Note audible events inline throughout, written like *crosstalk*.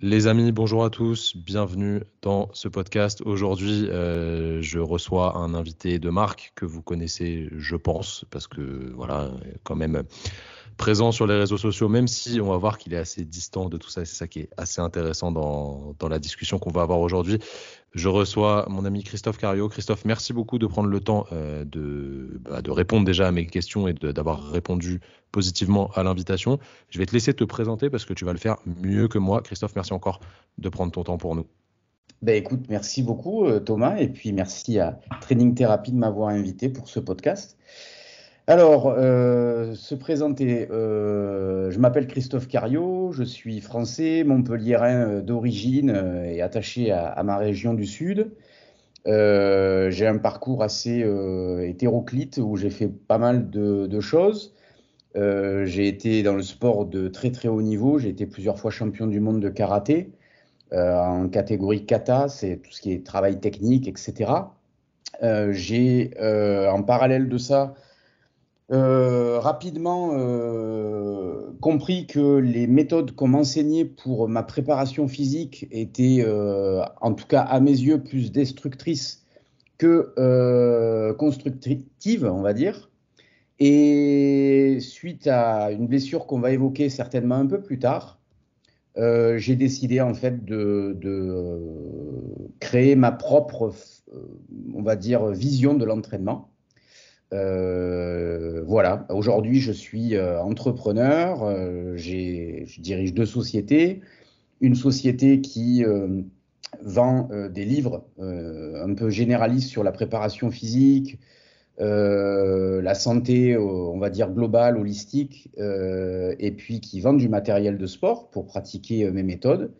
Les amis, bonjour à tous, bienvenue dans ce podcast. Aujourd'hui, euh, je reçois un invité de marque que vous connaissez, je pense, parce que voilà, quand même présent sur les réseaux sociaux, même si on va voir qu'il est assez distant de tout ça, c'est ça qui est assez intéressant dans, dans la discussion qu'on va avoir aujourd'hui. Je reçois mon ami Christophe Cario. Christophe, merci beaucoup de prendre le temps euh, bah, de, répondre déjà à mes questions et d'avoir répondu positivement à l'invitation. Je vais te laisser te présenter parce que tu vas le faire mieux que moi. Christophe, merci encore de prendre ton temps pour nous. Ben écoute, merci beaucoup euh, Thomas et puis merci à Training Therapy de m'avoir invité pour ce podcast. Alors, euh, se présenter, euh, je m'appelle Christophe Cario, je suis français, montpelliérain euh, d'origine et attaché à, ma région du Sud. j'ai un parcours assez hétéroclite où j'ai fait pas mal de, de choses. j'ai été dans le sport de très très haut niveau, j'ai été plusieurs fois champion du monde de karaté en catégorie kata, c'est tout ce qui est travail technique, etc. j'ai en parallèle de ça euh, rapidement euh, compris que les méthodes qu'on m'enseignait pour ma préparation physique étaient, euh, en tout cas à mes yeux, plus destructrices que constructives, on va dire. Et suite à une blessure qu'on va évoquer certainement un peu plus tard, j'ai décidé en fait de, de créer ma propre, on va dire, vision de l'entraînement euh, voilà, aujourd'hui je suis euh, entrepreneur, euh, je dirige deux sociétés, une société qui vend des livres un peu généralistes sur la préparation physique, la santé, on va dire globale, holistique, et puis qui vend du matériel de sport pour pratiquer mes méthodes,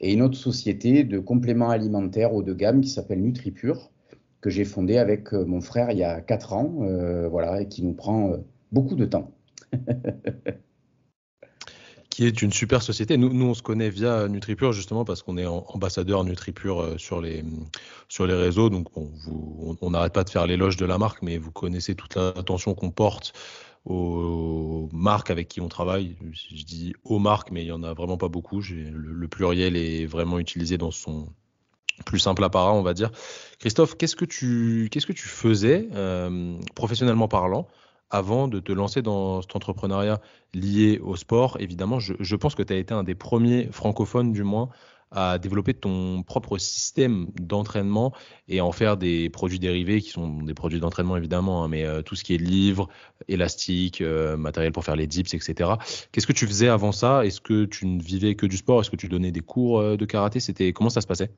et une autre société de compléments alimentaires haut de gamme qui s'appelle NutriPure que j'ai fondé avec euh, mon frère il y a quatre ans, euh, voilà, et qui nous prend euh, beaucoup de temps. *laughs* qui est une super société. Nous, on se connaît via NutriPure justement parce qu'on est ambassadeur NutriPure sur les, sur les réseaux. Donc, on n'arrête pas de faire l'éloge de la marque, mais vous connaissez toute l'attention qu'on porte aux marques avec qui on travaille. Je dis aux marques, mais il n'y en a vraiment pas beaucoup. le, pluriel est vraiment utilisé dans son, plus simple à part, on va dire. Christophe, qu'est-ce que tu, faisais euh, professionnellement parlant avant de te lancer dans cet entrepreneuriat lié au sport Évidemment, je, pense que tu as été un des premiers francophones, du moins, à développer ton propre système d'entraînement et en faire des produits dérivés qui sont des produits d'entraînement évidemment, hein, mais euh, tout ce qui est livre élastique euh, matériel pour faire les dips, etc. Qu'est-ce que tu faisais avant ça Est-ce que tu ne vivais que du sport Est-ce que tu donnais des cours de karaté C'était comment ça se passait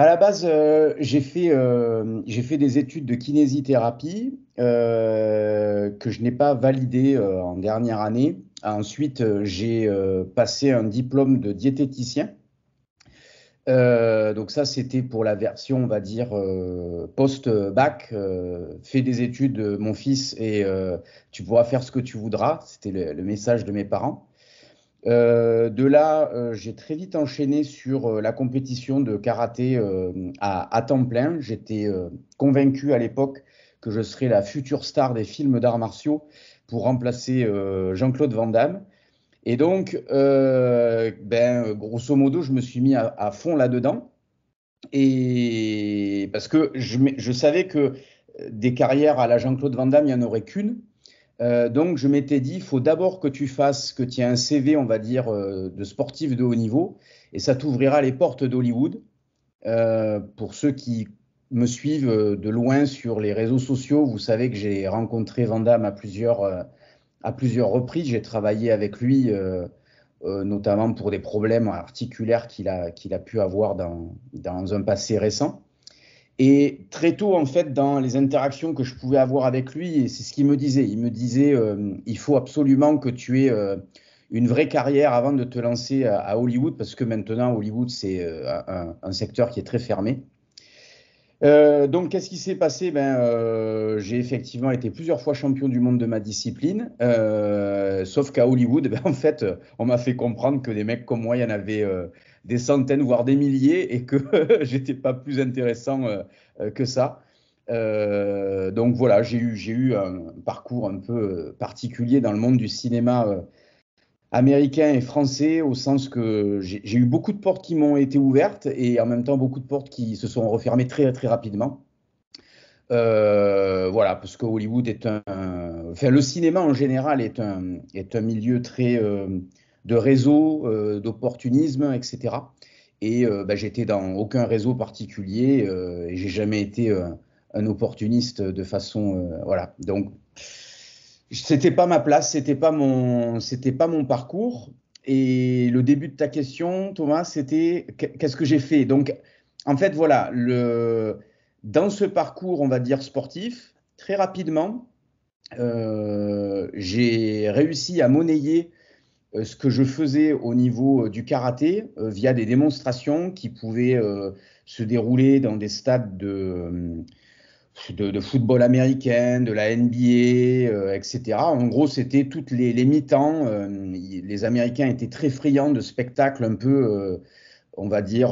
à la base, euh, j'ai fait, euh, fait, des études de kinésithérapie euh, que je n'ai pas validées en dernière année. Ensuite, j'ai passé un diplôme de diététicien. donc ça, c'était pour la version, on va dire, post-bac. fais des études, mon fils, et tu pourras faire ce que tu voudras. C'était le message de mes parents. Euh, de là, euh, j'ai très vite enchaîné sur euh, la compétition de karaté à, temps plein. J'étais convaincu à l'époque que je serais la future star des films d'arts martiaux pour remplacer Jean-Claude Van Damme. Et donc, ben, grosso modo, je me suis mis à, fond là-dedans. Et parce que je, je savais que des carrières à la Jean-Claude Van Damme, il n'y en aurait qu'une. Euh, donc je m'étais dit, il faut d'abord que tu fasses, que tu aies un CV, on va dire, euh, de sportif de haut niveau, et ça t'ouvrira les portes d'Hollywood. Euh, pour ceux qui me suivent de loin sur les réseaux sociaux, vous savez que j'ai rencontré Van à plusieurs, à plusieurs reprises. J'ai travaillé avec lui, notamment pour des problèmes articulaires qu'il a, qu'il a pu avoir dans, dans un passé récent. Et très tôt, en fait, dans les interactions que je pouvais avoir avec lui, c'est ce qu'il me disait, il me disait, euh, il faut absolument que tu aies euh, une vraie carrière avant de te lancer à, Hollywood, parce que maintenant, Hollywood, c'est euh, un, secteur qui est très fermé. donc, qu'est-ce qui s'est passé ben, J'ai effectivement été plusieurs fois champion du monde de ma discipline, sauf qu'à Hollywood, *laughs* ben, en fait, on m'a fait comprendre que des mecs comme moi, il y en avait, des centaines, voire des milliers, et que *laughs* j'étais pas plus intéressant euh, euh, que ça. Euh, donc voilà, j'ai eu, eu un parcours un peu particulier dans le monde du cinéma américain et français, au sens que j'ai eu beaucoup de portes qui m'ont été ouvertes et en même temps beaucoup de portes qui se sont refermées très très rapidement. voilà, parce que Hollywood est un, enfin le cinéma en général est un, est un milieu très de réseau, euh, d'opportunisme, etc. Et euh, bah, j'étais dans aucun réseau particulier euh, et j'ai jamais été un opportuniste de façon voilà. Donc c'était pas ma place, c'était pas mon c'était pas mon parcours. Et le début de ta question, Thomas, c'était qu'est-ce que j'ai fait Donc en fait voilà le dans ce parcours, on va dire sportif, très rapidement, j'ai réussi à monnayer euh, ce que je faisais au niveau euh, du karaté euh, via des démonstrations qui pouvaient se dérouler dans des stades de, football américain, de la NBA, etc. En gros, c'était toutes les, mi-temps. les Américains étaient très friands de spectacles un peu, on va dire,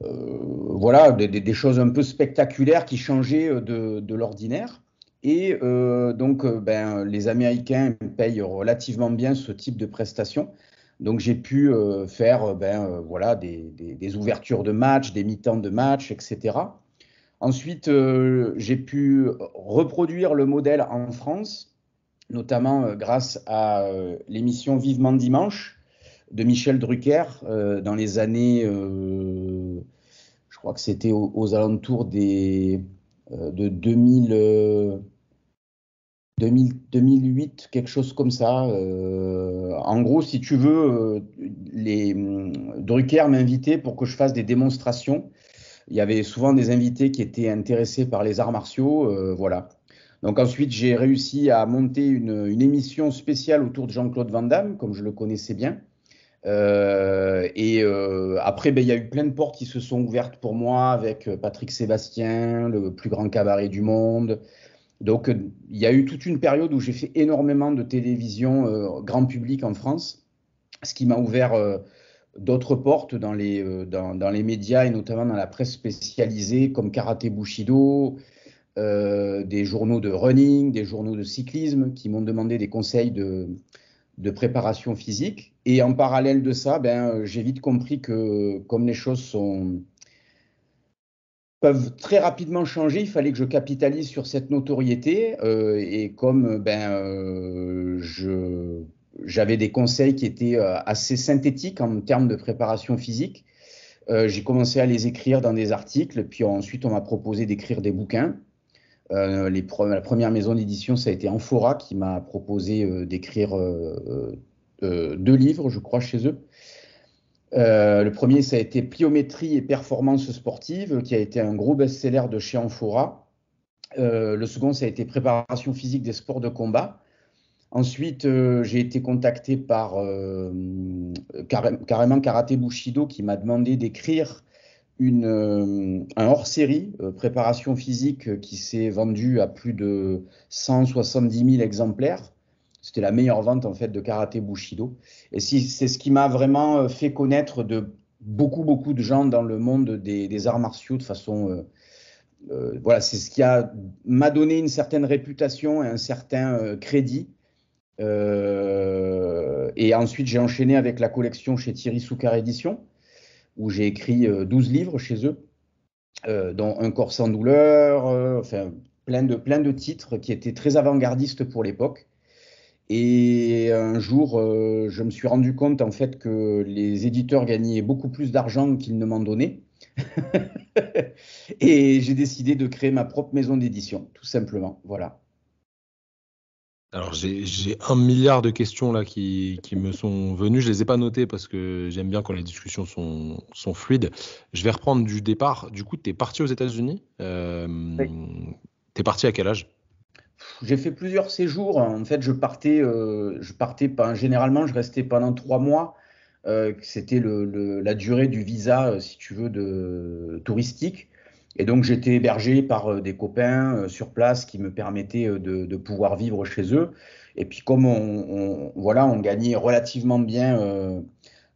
voilà, des, choses un peu spectaculaires qui changeaient de l'ordinaire. Et euh, donc, euh, ben, les Américains payent relativement bien ce type de prestations. Donc, j'ai pu euh, faire ben, voilà, des, ouvertures de matchs, des mi-temps de matchs, etc. Ensuite, j'ai pu reproduire le modèle en France, notamment grâce à l'émission Vivement Dimanche de Michel Drucker dans les années, je crois que c'était aux, aux alentours des de 2000, 2008, quelque chose comme ça. Euh, en gros, si tu veux, euh, les, mm, Drucker m'invitaient pour que je fasse des démonstrations. Il y avait souvent des invités qui étaient intéressés par les arts martiaux, euh, voilà. Donc ensuite, j'ai réussi à monter une, émission spéciale autour de Jean-Claude Van Damme, comme je le connaissais bien. et après, ben, il y a eu plein de portes qui se sont ouvertes pour moi avec Patrick Sébastien, le plus grand cabaret du monde, donc, euh, il y a eu toute une période où j'ai fait énormément de télévision euh, grand public en France, ce qui m'a ouvert euh, d'autres portes dans les, les médias et notamment dans la presse spécialisée comme Karaté Bushido, des journaux de running, des journaux de cyclisme qui m'ont demandé des conseils de, de préparation physique. Et en parallèle de ça, ben, j'ai vite compris que comme les choses sont, peuvent très rapidement changer. Il fallait que je capitalise sur cette notoriété. Euh, et comme euh, ben, euh, je, j'avais des conseils qui étaient assez synthétiques en termes de préparation physique, j'ai commencé à les écrire dans des articles. Puis ensuite, on m'a proposé d'écrire des bouquins. Les la première maison d'édition, ça a été Amphora qui m'a proposé d'écrire deux livres, je crois, chez eux. Euh, le premier, ça a été Pliométrie et performance sportive, qui a été un gros best-seller de chez Amphora. Euh, le second, ça a été Préparation physique des sports de combat. Ensuite, euh, j'ai été contacté par carrément Karaté Bushido qui m'a demandé d'écrire un hors-série, Préparation physique, qui s'est vendu à plus de 170 000 exemplaires. C'était la meilleure vente en fait de karaté Bushido. Et c'est ce qui m'a vraiment euh, fait connaître de beaucoup, beaucoup de gens dans le monde des, arts martiaux de façon. Euh, euh, voilà, c'est ce qui m'a donné une certaine réputation et un certain crédit. et ensuite, j'ai enchaîné avec la collection chez Thierry Soukar Édition, où j'ai écrit 12 livres chez eux, dont Un corps sans douleur, enfin, plein de, plein de titres qui étaient très avant-gardistes pour l'époque. Et un jour, euh, je me suis rendu compte en fait que les éditeurs gagnaient beaucoup plus d'argent qu'ils ne m'en donnaient. *laughs* et j'ai décidé de créer ma propre maison d'édition, tout simplement. Voilà. Alors j'ai un milliard de questions là qui, me sont venues. Je les ai pas notées parce que j'aime bien quand les discussions sont, fluides. Je vais reprendre du départ. Du coup, tu es parti aux États-Unis. Euh, tu es parti à quel âge j'ai fait plusieurs séjours. En fait, je partais, euh, je partais pas, généralement, je restais pendant trois mois. Euh, c'était le, la durée du visa, euh, si tu veux, de, touristique. Et donc, j'étais hébergé par des copains sur place qui me permettaient de, pouvoir vivre chez eux. Et puis, comme on, voilà, on gagnait relativement bien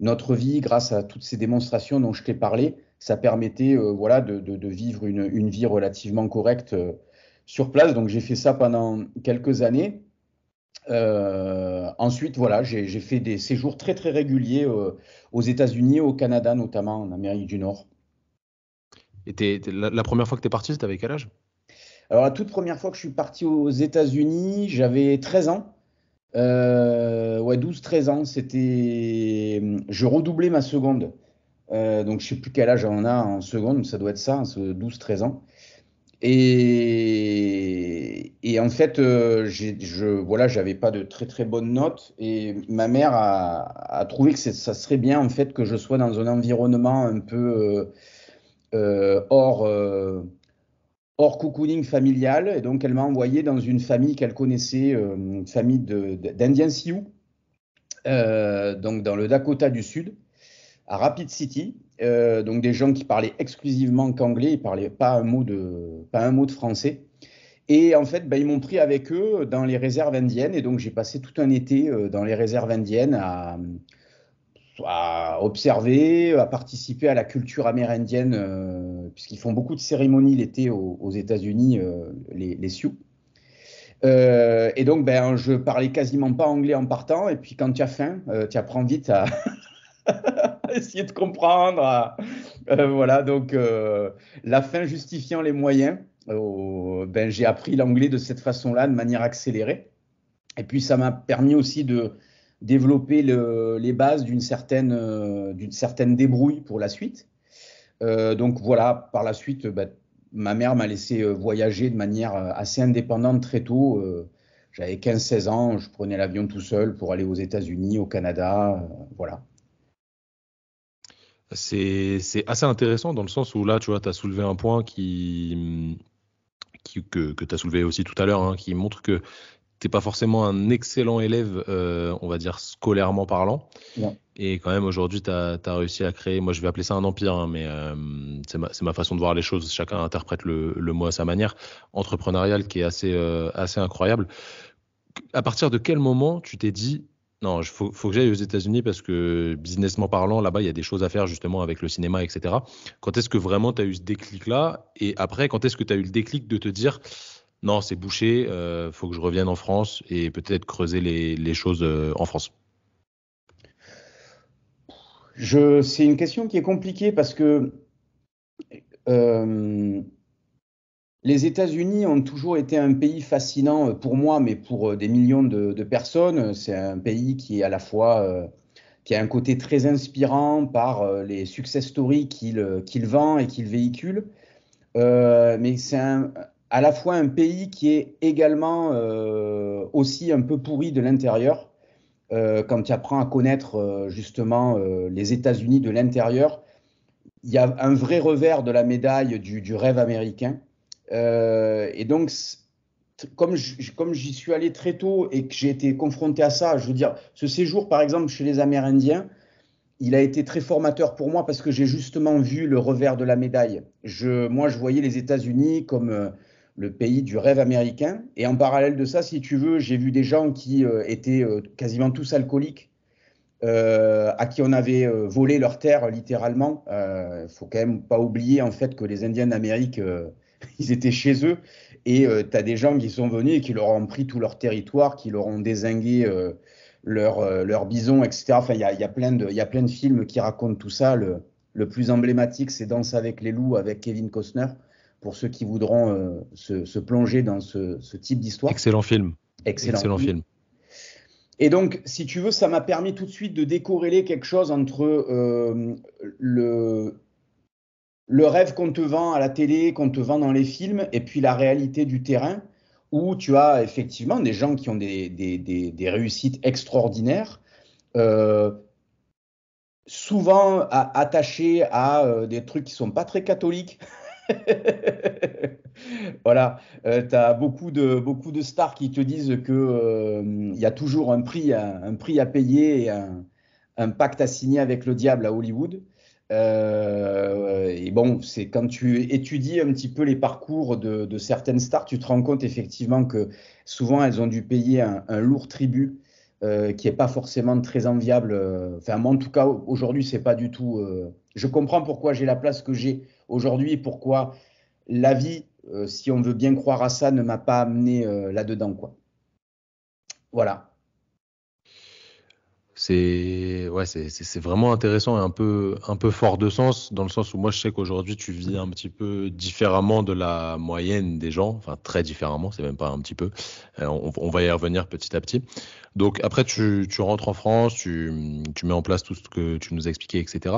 notre vie grâce à toutes ces démonstrations dont je t'ai parlé, ça permettait voilà, de, vivre une, vie relativement correcte sur place. Donc j'ai fait ça pendant quelques années. Euh, ensuite, voilà, j'ai fait des séjours très très réguliers euh, aux États-Unis, au Canada notamment, en Amérique du Nord. Et la, première fois que tu es parti, c'était avec quel âge Alors la toute première fois que je suis parti aux États-Unis, j'avais 13 ans. Euh, ouais, 12-13 ans, c'était. Je redoublais ma seconde. donc je sais plus quel âge on a en seconde, ça doit être ça, 12-13 ans. Et, en fait, euh, je voilà, j'avais pas de très très bonnes notes et ma mère a, trouvé que ça serait bien en fait que je sois dans un environnement un peu euh, euh, hors hors cocooning familial et donc elle m'a envoyé dans une famille qu'elle connaissait, une famille d'Indiens Sioux, donc dans le Dakota du Sud, à Rapid City euh, donc des gens qui parlaient exclusivement qu'anglais, ils parlaient pas un mot de, pas un mot de français. Et en fait, ben, ils m'ont pris avec eux dans les réserves indiennes. Et donc, j'ai passé tout un été euh, dans les réserves indiennes à, observer, à participer à la culture amérindienne, euh, puisqu'ils font beaucoup de cérémonies l'été aux, États-Unis, les, Sioux. et donc, ben, je parlais quasiment pas anglais en partant. Et puis, quand tu as faim, tu apprends vite à, *laughs* *laughs* essayer de comprendre. Euh, voilà, donc euh, la fin justifiant les moyens. Euh, ben, j'ai appris l'anglais de cette façon-là, de manière accélérée. Et puis ça m'a permis aussi de développer les bases d'une certaine, d'une certaine débrouille pour la suite. donc voilà, par la suite, ben, ma mère m'a laissé voyager de manière assez indépendante très tôt. J'avais 15-16 ans, je prenais l'avion tout seul pour aller aux États-Unis, au Canada, voilà c'est assez intéressant dans le sens où là, tu vois, tu as soulevé un point qui, que, tu as soulevé aussi tout à l'heure, hein, qui montre que tu n'es pas forcément un excellent élève, euh, on va dire scolairement parlant. Et quand même, aujourd'hui, tu as, réussi à créer, moi je vais appeler ça un empire, hein, mais euh, c'est ma, façon de voir les choses, chacun interprète le, mot à sa manière, entrepreneuriale qui est assez, euh, assez incroyable. À partir de quel moment tu t'es dit, non, il faut, que j'aille aux États-Unis parce que, businessment parlant, là-bas, il y a des choses à faire justement avec le cinéma, etc. Quand est-ce que vraiment tu as eu ce déclic-là Et après, quand est-ce que tu as eu le déclic de te dire non, c'est bouché, il euh, faut que je revienne en France et peut-être creuser les, choses euh, en France C'est une question qui est compliquée parce que euh, les États-Unis ont toujours été un pays fascinant euh, pour moi, mais pour euh, des millions de, personnes. C'est un pays qui est à la fois euh, qui a un côté très inspirant par les success stories qu'il vend et qu'il véhicule, mais c'est à la fois un pays qui est également aussi un peu pourri de l'intérieur. quand tu apprends à connaître justement les États-Unis de l'intérieur, il y a un vrai revers de la médaille du rêve américain. Euh, et donc, comme j'y suis allé très tôt et que j'ai été confronté à ça, je veux dire, ce séjour, par exemple, chez les Amérindiens, il a été très formateur pour moi parce que j'ai justement vu le revers de la médaille. Je, moi, je voyais les États-Unis comme euh, le pays du rêve américain. Et en parallèle de ça, si tu veux, j'ai vu des gens qui euh, étaient quasiment tous alcooliques, à qui on avait volé leur terre littéralement. Il faut quand même pas oublier en fait que les Indiens d'Amérique *laughs* ils étaient chez eux. Et euh, tu as des gens qui sont venus et qui leur ont pris tout leur territoire, qui leur ont désingué euh, euh, leur, bison, etc. Enfin, il y a, plein de, y a plein de films qui racontent tout ça. Le, le plus emblématique, c'est Danse avec les loups avec Kevin Costner, pour ceux qui voudront se, plonger dans ce, type d'histoire. Excellent film. Excellent, film. film. Et donc, si tu veux, ça m'a permis tout de suite de décorréler quelque chose entre le, le rêve qu'on te vend à la télé, qu'on te vend dans les films, et puis la réalité du terrain, où tu as effectivement des gens qui ont des, réussites extraordinaires, euh, souvent attachés à euh, des trucs qui sont pas très catholiques. *laughs* voilà, euh, tu as beaucoup de, beaucoup de stars qui te disent qu'il il y a toujours un prix, à payer et un, pacte à signer avec le diable à Hollywood. Euh, et bon, c'est quand tu étudies un petit peu les parcours de, certaines stars, tu te rends compte effectivement que souvent elles ont dû payer un, lourd tribut euh, qui n'est pas forcément très enviable. Enfin, moi en tout cas, aujourd'hui, c'est pas du tout. Euh, je comprends pourquoi j'ai la place que j'ai aujourd'hui et pourquoi la vie, si on veut bien croire à ça, ne m'a pas amené là-dedans. quoi. Voilà c'est c'est vraiment intéressant et un peu, fort de sens, dans le sens où moi je sais qu'aujourd'hui tu vis un petit peu différemment de la moyenne des gens, enfin très différemment, c'est même pas un petit peu, euh, on, va y revenir petit à petit. Donc après tu, rentres en France, tu, tu, mets en place tout ce que tu nous as expliqué, etc.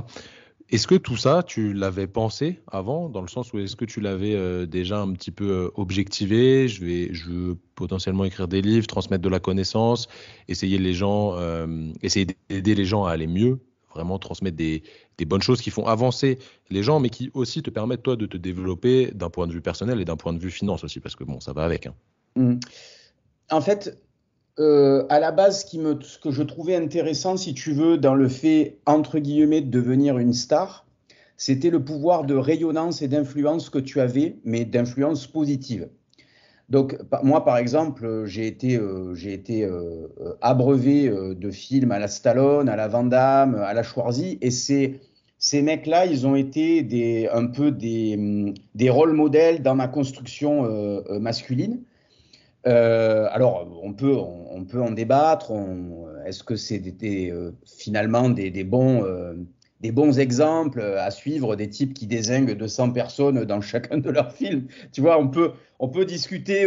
Est-ce que tout ça, tu l'avais pensé avant, dans le sens où est-ce que tu l'avais euh, déjà un petit peu euh, objectivé Je vais, je veux potentiellement écrire des livres, transmettre de la connaissance, essayer les gens, euh, essayer d'aider les gens à aller mieux, vraiment transmettre des, bonnes choses qui font avancer les gens, mais qui aussi te permettent toi de te développer d'un point de vue personnel et d'un point de vue finance aussi, parce que bon, ça va avec. Hein. Mmh. En fait, euh, à la base, ce, que je trouvais intéressant, si tu veux, dans le fait, entre guillemets, de devenir une star, c'était le pouvoir de rayonnance et d'influence que tu avais, mais d'influence positive. Donc, moi, par exemple, euh, j'ai été, euh, abreuvé de films à la Stallone, à la Van Damme, à la Schwarzy, et ces mecs-là, ils ont été un peu des, hum, rôles modèles dans ma construction masculine. Euh, alors, on peut, on, peut en débattre. Est-ce que c'est euh, finalement des, bons, euh, des bons exemples à suivre, des types qui désinguent 200 personnes dans *laughs* chacun de leurs films Tu vois, on peut, on peut discuter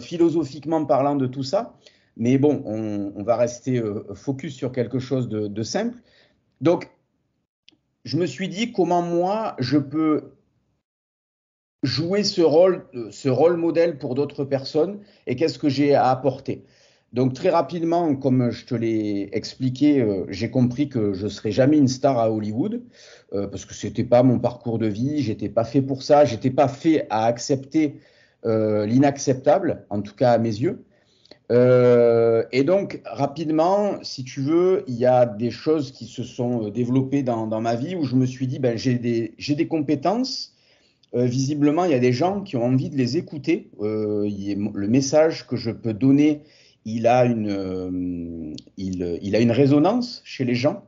philosophiquement parlant de tout ça, mais bon, on, va rester focus sur quelque chose de simple. Donc, je me suis dit comment moi je peux jouer ce rôle, euh, ce rôle modèle pour d'autres personnes et qu'est-ce que j'ai à apporter. Donc très rapidement, comme je te l'ai expliqué, euh, j'ai compris que je serais jamais une star à Hollywood euh, parce que ce n'était pas mon parcours de vie, je n'étais pas fait pour ça, je n'étais pas fait à accepter l'inacceptable, en tout cas à mes yeux. et donc rapidement, si tu veux, il y a des choses qui se sont développées dans, ma vie où je me suis dit ben j'ai des compétences euh, visiblement, il y a des gens qui ont envie de les écouter. Euh, le message que je peux donner, il a une, euh, il, a une résonance chez les gens.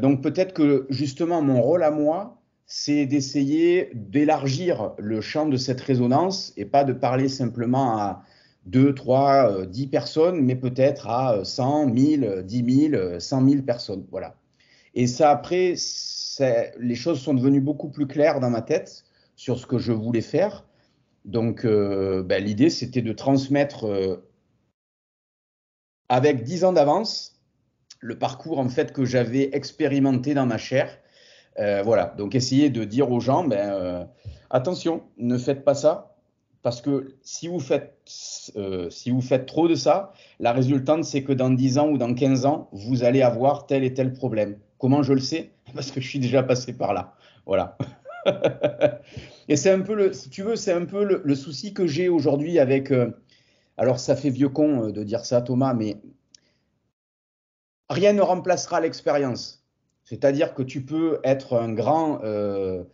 donc peut-être que justement, mon rôle à moi, c'est d'essayer d'élargir le champ de cette résonance et pas de parler simplement à 2, 3, 10 personnes, mais peut-être à 100, 1000, 10 000, 100 000 personnes. Voilà. Et ça, après, les choses sont devenues beaucoup plus claires dans ma tête sur ce que je voulais faire. Donc, euh, ben, l'idée, c'était de transmettre euh, avec 10 ans d'avance le parcours en fait que j'avais expérimenté dans ma chair. Euh, voilà, donc essayer de dire aux gens, ben, attention, ne faites pas ça, parce que si vous faites, si vous faites trop de ça, la résultante, c'est que dans 10 ans ou dans 15 ans, vous allez avoir tel et tel problème. Comment je le sais Parce que je suis déjà passé par là. Voilà. *laughs* Et c'est un peu le, si tu veux, c'est un peu le, souci que j'ai aujourd'hui avec. Euh, alors ça fait vieux con euh, de dire ça, Thomas, mais rien ne remplacera l'expérience. C'est-à-dire que tu peux être un grand, euh,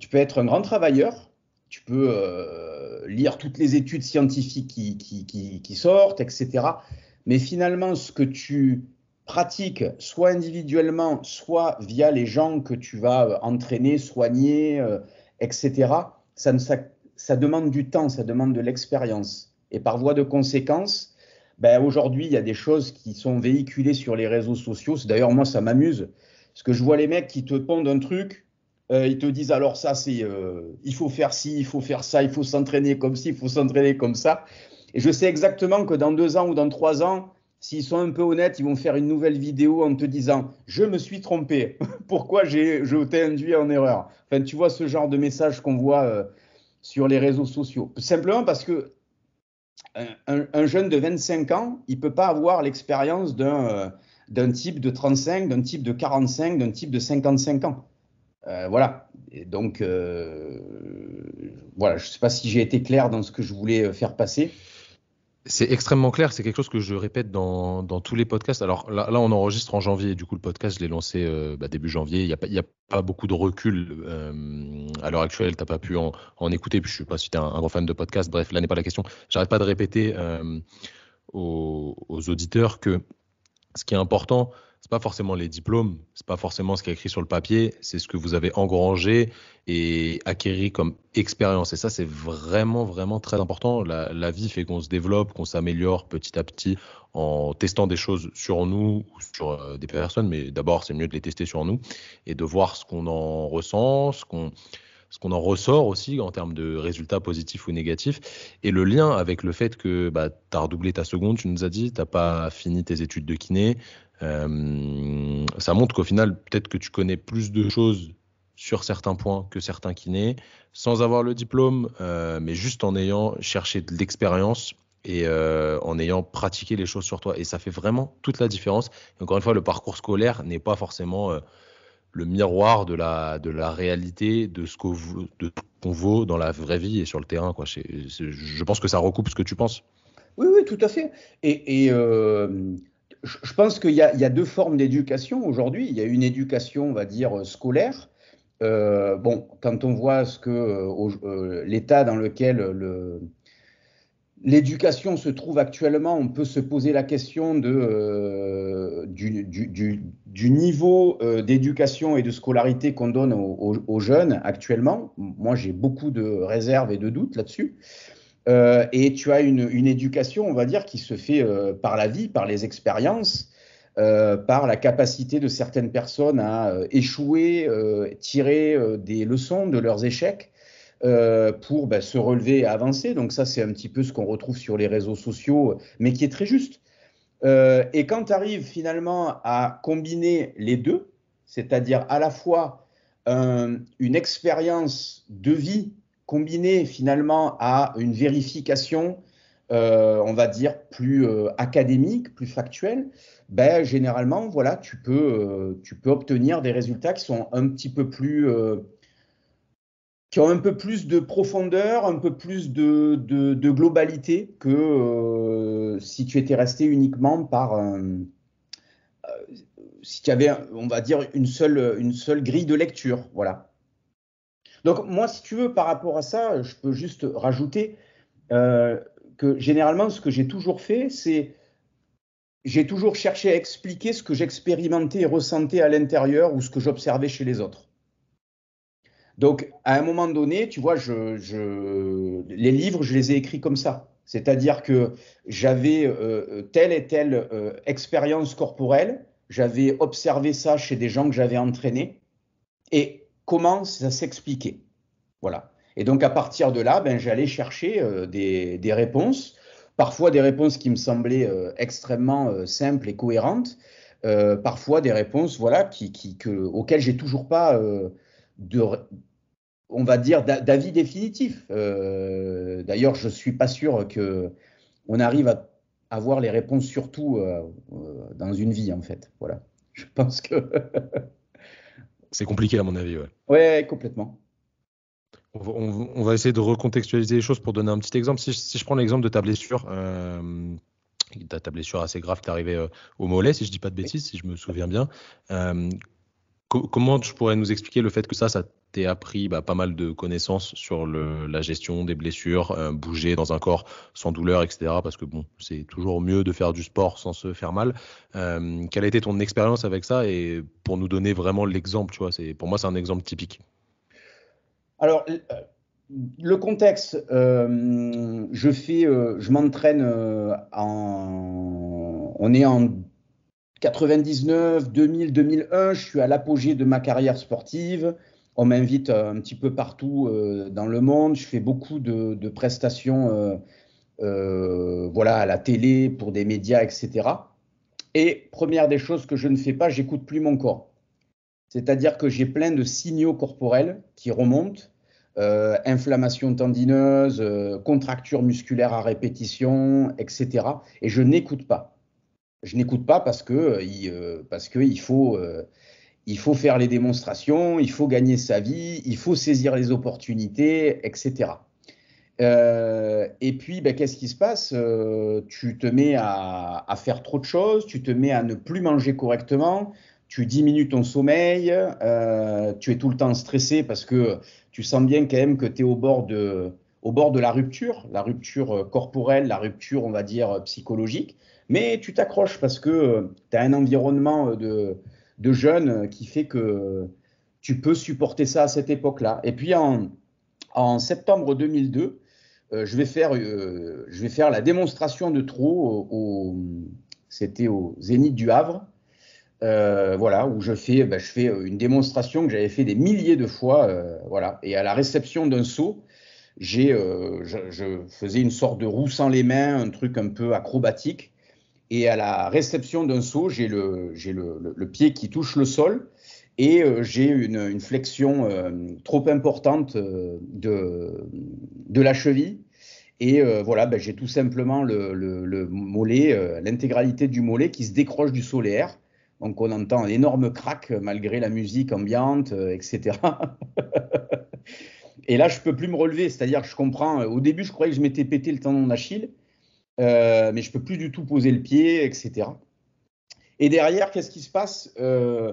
tu peux être un grand travailleur, tu peux lire toutes les études scientifiques qui, sortent, etc. Mais finalement, ce que tu pratiques, soit individuellement, soit via les gens que tu vas entraîner, soigner, etc., ça, ça, demande du temps, ça demande de l'expérience. Et par voie de conséquence, ben aujourd'hui, il y a des choses qui sont véhiculées sur les réseaux sociaux. D'ailleurs, moi, ça m'amuse. Parce que je vois les mecs qui te pondent un truc, euh, ils te disent alors ça, c'est euh, il faut faire ci, il faut faire ça, il faut s'entraîner comme ci, il faut s'entraîner comme ça. Et je sais exactement que dans deux ans ou dans trois ans, S'ils sont un peu honnêtes, ils vont faire une nouvelle vidéo en te disant Je me suis trompé. *laughs* Pourquoi je t'ai induit en erreur Enfin, tu vois ce genre de message qu'on voit euh, sur les réseaux sociaux. Simplement parce que un, jeune de 25 ans, il peut pas avoir l'expérience d'un type de 35, d'un type de 45, d'un type de 55 ans. Euh, voilà. donc, euh, voilà, je ne sais pas si j'ai été clair dans ce que je voulais faire passer. C'est extrêmement clair, c'est quelque chose que je répète dans, tous les podcasts. Alors là, on enregistre en janvier, du coup le podcast, je l'ai lancé euh, bah, début janvier, il n'y a, pas, y a pas beaucoup de recul euh, à l'heure actuelle, tu n'as pas pu en, écouter, puis je ne suis pas si tu es un, un, gros fan de podcast, bref, là n'est pas la question. J'arrête pas de répéter euh, aux, auditeurs que ce qui est important, c'est pas forcément les diplômes, c'est pas forcément ce qui est écrit sur le papier, c'est ce que vous avez engrangé et acquéri comme expérience. Et ça, c'est vraiment, vraiment très important. La, vie fait qu'on se développe, qu'on s'améliore petit à petit en testant des choses sur nous ou sur euh, des personnes, mais d'abord, c'est mieux de les tester sur nous et de voir ce qu'on en ressent, ce qu'on ce qu'on en ressort aussi en termes de résultats positifs ou négatifs. Et le lien avec le fait que bah, tu as redoublé ta seconde, tu nous as dit, tu n'as pas fini tes études de kiné, euh, ça montre qu'au final, peut-être que tu connais plus de choses sur certains points que certains kinés, sans avoir le diplôme, euh, mais juste en ayant cherché de l'expérience et euh, en ayant pratiqué les choses sur toi. Et ça fait vraiment toute la différence. encore une fois, le parcours scolaire n'est pas forcément le miroir de la, de la réalité de ce qu'on vaut dans la vraie vie et sur le terrain. je pense que ça recoupe ce que tu penses. Oui, oui, tout à fait. Et, je pense qu'il y, a deux formes d'éducation aujourd'hui. Il y a une éducation, on va dire, scolaire. Euh, bon, quand on voit ce que euh, euh, l'état dans lequel l'éducation se trouve actuellement, on peut se poser la question du, niveau d'éducation et de scolarité qu'on donne aux, jeunes actuellement. Moi, j'ai beaucoup de réserves et de doutes là-dessus. Euh, et tu as une, éducation, on va dire, qui se fait euh, par la vie, par les expériences, euh, par la capacité de certaines personnes à échouer, tirer des leçons de leurs échecs pour ben, se relever et avancer. Donc ça, c'est un petit peu ce qu'on retrouve sur les réseaux sociaux, mais qui est très juste. et quand tu arrives finalement à combiner les deux, c'est-à-dire à la fois une expérience de vie combiné finalement à une vérification, euh, on va dire, plus euh, académique, plus factuelle, ben, généralement, voilà, tu peux, euh, tu peux obtenir des résultats qui sont un petit peu plus... qui ont un peu plus de profondeur, un peu plus de, globalité que si tu étais resté uniquement par si tu avais, on va dire, une seule, une seule grille de lecture. Voilà. Donc moi, si tu veux, par rapport à ça, je peux juste rajouter euh, que généralement, ce que j'ai toujours fait, c'est j'ai toujours cherché à expliquer ce que j'expérimentais et ressentais à l'intérieur ou ce que j'observais chez les autres. Donc, à un moment donné, tu vois, les livres, je les ai écrits comme ça. C'est-à-dire que j'avais euh, telle et telle euh, expérience corporelle, j'avais observé ça chez des gens que j'avais entraînés, et comment ça s'expliquait. Voilà. Et donc à partir de là, ben, j'allais chercher euh, des, réponses, parfois des réponses qui me semblaient euh, extrêmement euh, simples et cohérentes, parfois des réponses voilà, qui, qui que, auquel j'ai toujours pas de on va dire d'avis définitif. D'ailleurs, je ne suis pas sûr que on arrive à avoir les réponses surtout dans une vie en fait. Voilà. Je pense que *laughs* C'est compliqué à mon avis. Ouais, ouais complètement. On va, essayer de recontextualiser les choses pour donner un petit exemple. Si, je prends l'exemple de ta blessure, euh, ta blessure assez grave qui est arrivée euh, au mollet, si je dis pas de bêtises, si je me souviens bien. Euh, comment tu pourrais nous expliquer le fait que ça, ça t'ait appris bah, pas mal de connaissances sur la gestion des blessures, euh, bouger dans un corps sans douleur, etc. Parce que bon, c'est toujours mieux de faire du sport sans se faire mal. Euh, quelle a été ton expérience avec ça et pour nous donner vraiment l'exemple, tu vois, c'est pour moi c'est un exemple typique. Alors euh, le contexte, je fais, je m'entraîne en, on est en 99, 2000, 2001, je suis à l'apogée de ma carrière sportive. On m'invite euh, un petit peu partout euh, dans le monde. Je fais beaucoup de, prestations euh, voilà, à la télé, pour des médias, etc. Et première des choses que je ne fais pas, j'écoute plus mon corps. C'est-à-dire que j'ai plein de signaux corporels qui remontent, inflammation tendineuse, contracture musculaire à répétition, etc. Et je n'écoute pas je n'écoute pas parce que euh, euh, parce que il faut euh, il faut faire les démonstrations, il faut gagner sa vie, il faut saisir les opportunités, etc. et puis, ben, qu'est-ce qui se passe Tu te mets à, faire trop de choses, tu te mets à ne plus manger correctement, tu diminues ton sommeil, tu es tout le temps stressé parce que tu sens bien quand même que tu es au bord, de, au bord de la rupture, la rupture corporelle, la rupture, on va dire, psychologique. Mais tu t'accroches parce que euh, tu as un environnement euh, de, jeunes euh, qui fait que tu peux supporter ça à cette époque-là. Et puis en, septembre 2002, je, vais faire, je vais faire la démonstration de trop au, c'était au Zénith du Havre. voilà, où je fais, bah, je fais une démonstration que j'avais fait des milliers de fois, voilà. Et à la réception d'un saut, j'ai, je, je, faisais une sorte de roue sans les mains, un truc un peu acrobatique et à la réception d'un saut, j'ai le, pied qui touche le sol et euh, j'ai une, flexion euh, trop importante euh, de, de, la cheville. Et voilà, ben, j'ai tout simplement le, mollet, l'intégralité du mollet qui se décroche du solaire. Donc on entend un énorme crack malgré la musique ambiante, etc. *laughs* et là, je peux plus me relever. C'est-à-dire, que je comprends. Au début, je croyais que je m'étais pété le tendon d'Achille. Euh, mais je peux plus du tout poser le pied, etc. Et derrière, qu'est-ce qui se passe euh,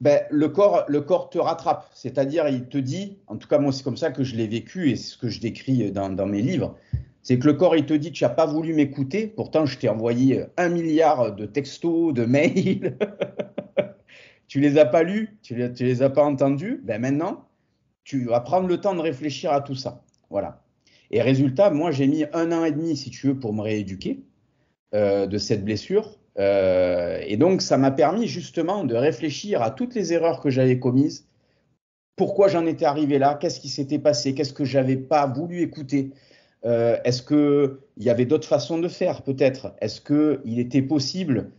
ben, le, corps, le corps te rattrape, c'est-à-dire il te dit, en tout cas moi c'est comme ça que je l'ai vécu et c'est ce que je décris dans, mes livres, c'est que le corps il te dit tu n'as pas voulu m'écouter, pourtant je t'ai envoyé un milliard de textos, de mails, *laughs* tu les as pas lus, tu ne les as pas entendus, ben maintenant tu vas prendre le temps de réfléchir à tout ça. Voilà. Et résultat, moi, j'ai mis un an et demi, si tu veux, pour me rééduquer euh, de cette blessure. Euh, et donc, ça m'a permis justement de réfléchir à toutes les erreurs que j'avais commises, pourquoi j'en étais arrivé là, qu'est-ce qui s'était passé, qu'est-ce que j'avais pas voulu écouter. Euh, est-ce qu'il y avait d'autres façons de faire, peut-être Est-ce qu'il était possible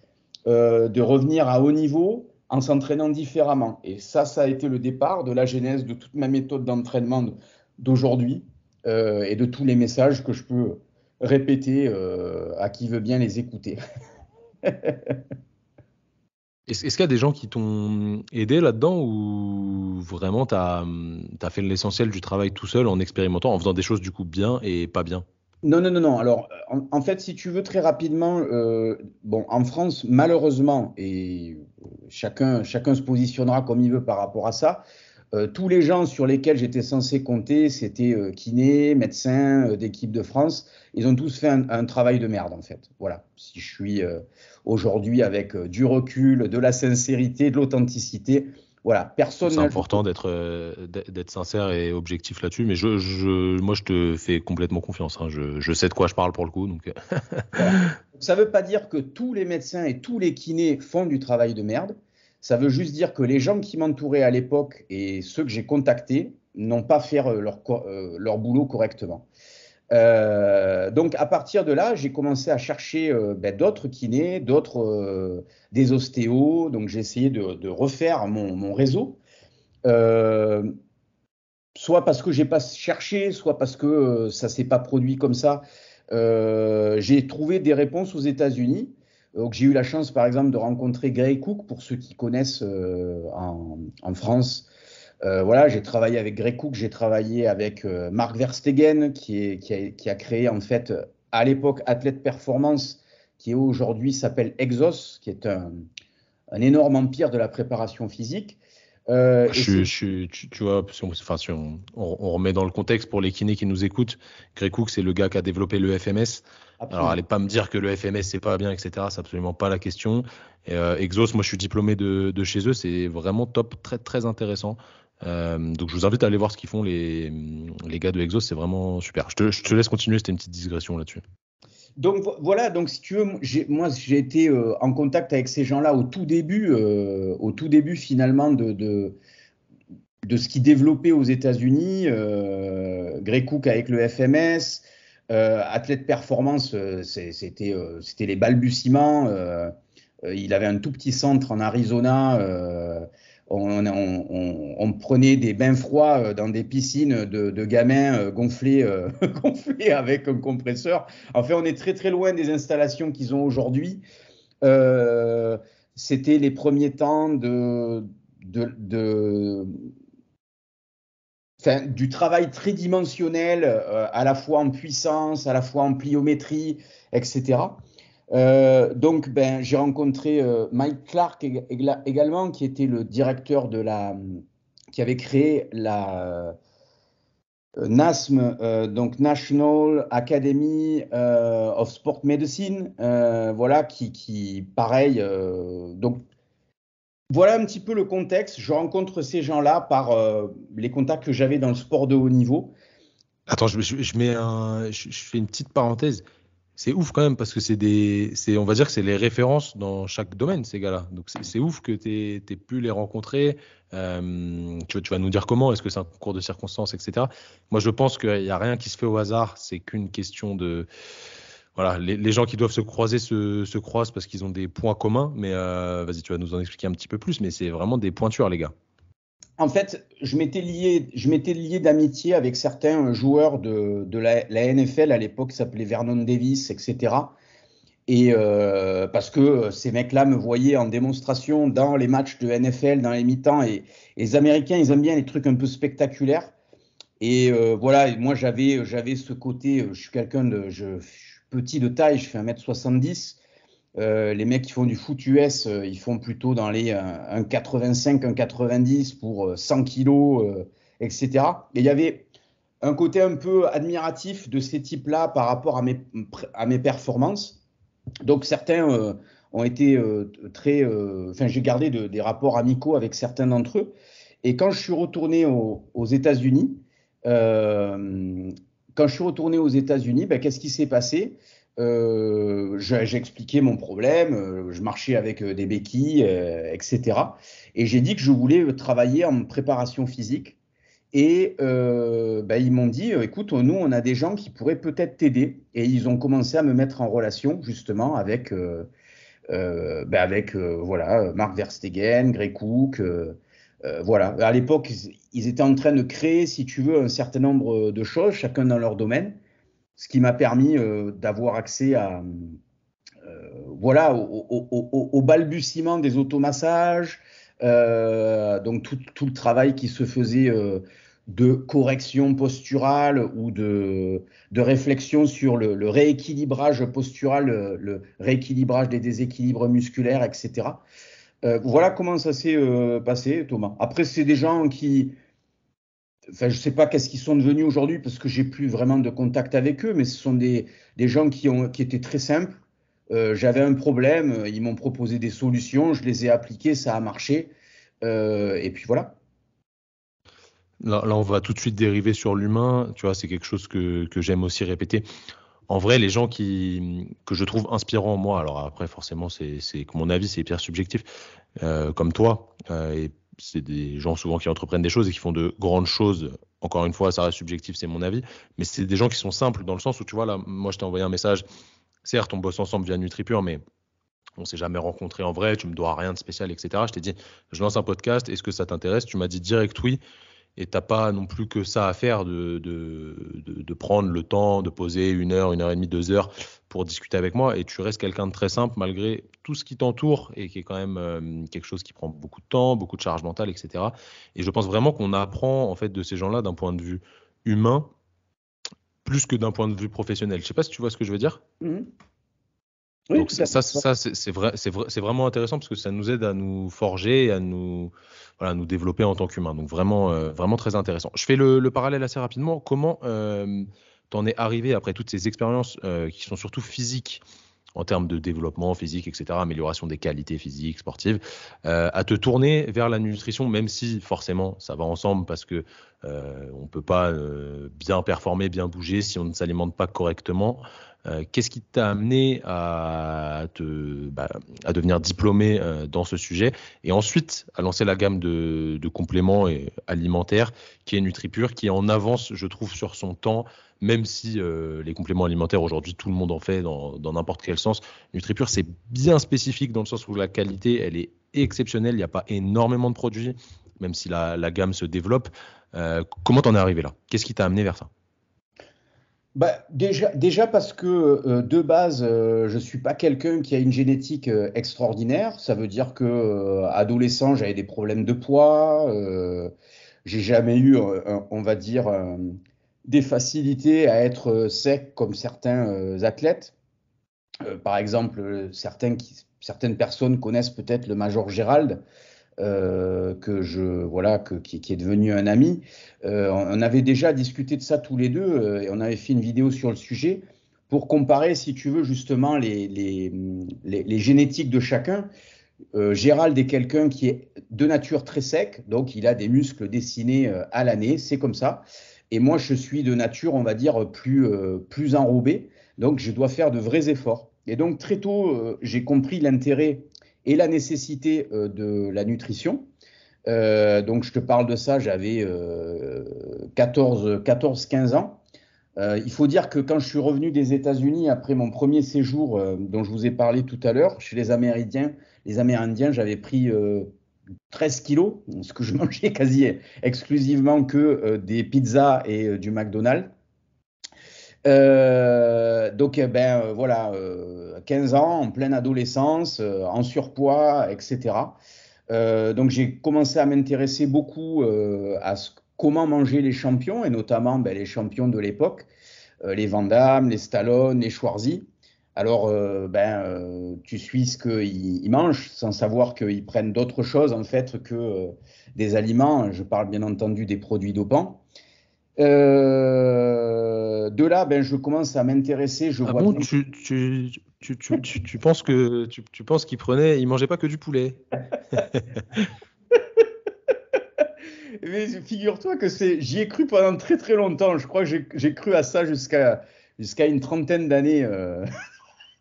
de revenir à haut niveau en s'entraînant différemment Et ça, ça a été le départ de la genèse de toute ma méthode d'entraînement d'aujourd'hui, euh, et de tous les messages que je peux répéter euh, à qui veut bien les écouter. *laughs* Est-ce qu'il y a des gens qui t'ont aidé là-dedans ou vraiment tu as, fait l'essentiel du travail tout seul en expérimentant, en faisant des choses du coup bien et pas bien Non, non, non, non. Alors en, fait, si tu veux très rapidement, euh, bon, en France, malheureusement, et chacun, chacun se positionnera comme il veut par rapport à ça, euh, tous les gens sur lesquels j'étais censé compter, c'était euh, kinés, médecins, médecin euh, d'équipe de France. Ils ont tous fait un, travail de merde, en fait. Voilà. Si je suis aujourd'hui avec du recul, de la sincérité, de l'authenticité, voilà. Personne. C'est important d'être sincère et objectif là-dessus. Mais je, moi, je te fais complètement confiance. Hein. Je, sais de quoi je parle pour le coup. *laughs* Ça ne veut pas dire que tous les médecins et tous les kinés font du travail de merde. Ça veut juste dire que les gens qui m'entouraient à l'époque et ceux que j'ai contactés n'ont pas fait euh, euh, leur, boulot correctement. Euh, donc à partir de là, j'ai commencé à chercher ben, d'autres kinés, d'autres des ostéos. Donc j'ai essayé de, refaire mon, mon réseau, soit parce que j'ai pas cherché, soit parce que ça s'est pas produit comme ça. j'ai trouvé des réponses aux États-Unis donc j'ai eu la chance, par exemple, de rencontrer Grey Cook, pour ceux qui connaissent euh, en, France. Euh, voilà, j'ai travaillé avec Grey Cook, j'ai travaillé avec euh, Marc Verstegen, qui, qui, a, créé en fait à l'époque Athlète Performance, qui aujourd'hui s'appelle Exos, qui est un, énorme empire de la préparation physique. tu, vois, on, enfin, si on, remet dans le contexte pour les kinés qui nous écoutent, Grey Cook, c'est le gars qui a développé le FMS. Alors, allez pas me dire que le FMS, c'est pas bien, etc. C'est absolument pas la question. Euh, Exos, moi, je suis diplômé de, chez eux. C'est vraiment top, très, très intéressant. Euh, donc, je vous invite à aller voir ce qu'ils font, les, gars de Exos. C'est vraiment super. Je te, laisse continuer. C'était une petite digression là-dessus. Donc voilà, donc si tu veux, moi j'ai été euh, en contact avec ces gens-là au tout début, au tout début finalement de, ce qui développait aux États-Unis, Grey Cook avec le FMS, euh, athlète performance, euh, c'était euh, c'était les balbutiements. il avait un tout petit centre en Arizona. On, on, on, prenait des bains froids dans des piscines de, de gamins gonflés, *laughs* gonflés, avec un compresseur. en fait on est très très loin des installations qu'ils ont aujourd'hui. C'était les premiers temps de, de, de du travail tridimensionnel, euh, à la fois en puissance, à la fois en pliométrie, etc. Euh, donc, ben, j'ai rencontré euh, Mike Clark également, qui était le directeur de la, qui avait créé la NASM, donc National Academy of Sport Medicine, voilà, qui, qui pareil, donc voilà un petit peu le contexte. Je rencontre ces gens-là par euh, les contacts que j'avais dans le sport de haut niveau. Attends, je, mets fais une petite parenthèse. C'est ouf quand même parce que c'est des, on va dire que c'est les références dans chaque domaine ces gars-là. Donc c'est, ouf que tu aies pu les rencontrer. Euh, tu, vas nous dire comment, est-ce que c'est un concours de circonstances, etc. Moi je pense qu'il n'y a rien qui se fait au hasard. C'est qu'une question de, voilà, les, gens qui doivent se croiser se, croisent parce qu'ils ont des points communs. Mais euh, vas-y, tu vas nous en expliquer un petit peu plus. Mais c'est vraiment des pointures, les gars. En fait, je m'étais lié, je m'étais lié d'amitié avec certains joueurs de, la, NFL à l'époque, s'appelait Vernon Davis, etc. Et euh, parce que ces mecs-là me voyaient en démonstration dans les matchs de NFL, dans les mi-temps. Et, les Américains, ils aiment bien les trucs un peu spectaculaires. Et euh, voilà, moi j'avais, j'avais ce côté, je suis quelqu'un de, je, petit de taille, je fais 1m70. Euh, les mecs qui font du foot US, euh, ils font plutôt dans les 1,85, euh, 1,90 pour 100 kilos, etc. Et il y avait un côté un peu admiratif de ces types-là par rapport à mes, performances. Donc certains ont été très... Enfin, j'ai gardé des rapports amicaux avec certains d'entre eux. Et quand je suis retourné aux États-Unis, quand je suis retourné aux États-Unis, ben, qu'est-ce qui s'est passé euh, j'ai expliqué mon problème, euh, je marchais avec euh, des béquilles, euh, etc. Et j'ai dit que je voulais travailler en préparation physique. Et euh, ben, ils m'ont dit, écoute, nous, on a des gens qui pourraient peut-être t'aider. Et ils ont commencé à me mettre en relation justement avec, ben, avec voilà, Marc Verstegen, Greg Cook, euh, voilà, à l'époque, ils étaient en train de créer, si tu veux, un certain nombre de choses, chacun dans leur domaine, ce qui m'a permis euh, d'avoir accès à, euh, voilà, au, balbutiement des automassages, donc tout, le travail qui se faisait de correction posturale ou de, réflexion sur le, rééquilibrage postural, le, rééquilibrage des déséquilibres musculaires, etc. Euh, voilà comment ça s'est euh, passé, Thomas. Après, c'est des gens qui. je ne sais pas qu'est-ce qu'ils sont devenus aujourd'hui parce que j'ai plus vraiment de contact avec eux, mais ce sont des, gens qui, ont, qui étaient très simples. Euh, j'avais un problème, ils m'ont proposé des solutions, je les ai appliquées, ça a marché. et puis voilà. Là, on va tout de suite dériver sur l'humain. Tu vois, c'est quelque chose que j'aime aussi répéter en vrai, les gens qui, que je trouve inspirants, moi, alors après, forcément, c'est que mon avis, c'est hyper subjectif, euh, comme toi, euh, et c'est des gens souvent qui entreprennent des choses et qui font de grandes choses. Encore une fois, ça reste subjectif, c'est mon avis, mais c'est des gens qui sont simples dans le sens où, tu vois, là, moi, je t'ai envoyé un message. Certes, on bosse ensemble via NutriPure, mais on s'est jamais rencontré en vrai, tu me dois rien de spécial, etc. Je t'ai dit, je lance un podcast, est-ce que ça t'intéresse Tu m'as dit direct oui et t'as pas non plus que ça à faire de, de, prendre le temps de poser une heure, une heure et demie, deux heures pour discuter avec moi. Et tu restes quelqu'un de très simple malgré tout ce qui t'entoure et qui est quand même euh, quelque chose qui prend beaucoup de temps, beaucoup de charge mentale, etc. Et je pense vraiment qu'on apprend en fait de ces gens-là d'un point de vue humain plus que d'un point de vue professionnel. Je sais pas si tu vois ce que je veux dire. Mmh. Donc ça, ça, c'est vrai, c'est vraiment intéressant parce que ça nous aide à nous forger, à nous, voilà, nous développer en tant qu'humain. Donc vraiment, euh, vraiment très intéressant. Je fais le, parallèle assez rapidement. Comment euh, t'en es arrivé après toutes ces expériences euh, qui sont surtout physiques en termes de développement physique, etc., amélioration des qualités physiques, sportives, euh, à te tourner vers la nutrition, même si forcément ça va ensemble parce que on peut pas bien performer, bien bouger si on ne s'alimente pas correctement. Euh, qu'est-ce qui t'a amené à, te, bah, à devenir diplômé euh, dans ce sujet et ensuite à lancer la gamme de, compléments alimentaires qui est NutriPure, qui est en avance, je trouve, sur son temps, même si euh, les compléments alimentaires aujourd'hui tout le monde en fait dans n'importe quel sens. NutriPure c'est bien spécifique dans le sens où la qualité elle est exceptionnelle, il n'y a pas énormément de produits, même si la, gamme se développe. comment t'en es arrivé là Qu'est-ce qui t'a amené vers ça bah, déjà, parce que euh, de base, euh, je ne suis pas quelqu'un qui a une génétique euh, extraordinaire. Ça veut dire que adolescent, j'avais des problèmes de poids. j'ai jamais eu, on va dire, des facilités à être sec comme certains athlètes. par exemple, certaines personnes connaissent peut-être le Major Gérald. Euh, que je voilà que, qui, est devenu un ami. Euh, on avait déjà discuté de ça tous les deux euh, et on avait fait une vidéo sur le sujet pour comparer, si tu veux, justement les, les, les, génétiques de chacun. Gérald est quelqu'un qui est de nature très sec, donc il a des muscles dessinés à l'année, c'est comme ça. Et moi, je suis de nature, on va dire, plus, plus enrobé, donc je dois faire de vrais efforts. Et donc très tôt, j'ai compris l'intérêt et la nécessité euh, de la nutrition. Euh, donc je te parle de ça, j'avais 14-15 euh, ans. il faut dire que quand je suis revenu des États-Unis après mon premier séjour dont je vous ai parlé tout à l'heure, chez les Amérindiens, les Amérindiens, j'avais pris 13 kilos, ce que je *laughs* mangeais quasi exclusivement que des pizzas et du McDonald's. Euh, donc, eh ben euh, voilà, 15 euh, ans, en pleine adolescence, en surpoids, etc. donc, j'ai commencé à m'intéresser beaucoup à comment manger les champions, et notamment ben, les champions de l'époque, les Van les Stallone, les Schwarzy. Alors, ben, tu suis ce qu'ils mangent, sans savoir qu'ils prennent d'autres choses en fait que des aliments. Je parle bien entendu des produits dopants. Euh, de là, ben, je commence à m'intéresser. Je ah tu, penses que tu, penses qu'il prenait, il mangeait pas que du poulet. *laughs* Mais figure-toi que c'est, j'y ai cru pendant très très longtemps. Je crois que j'ai cru à ça jusqu'à jusqu'à une trentaine d'années. Euh.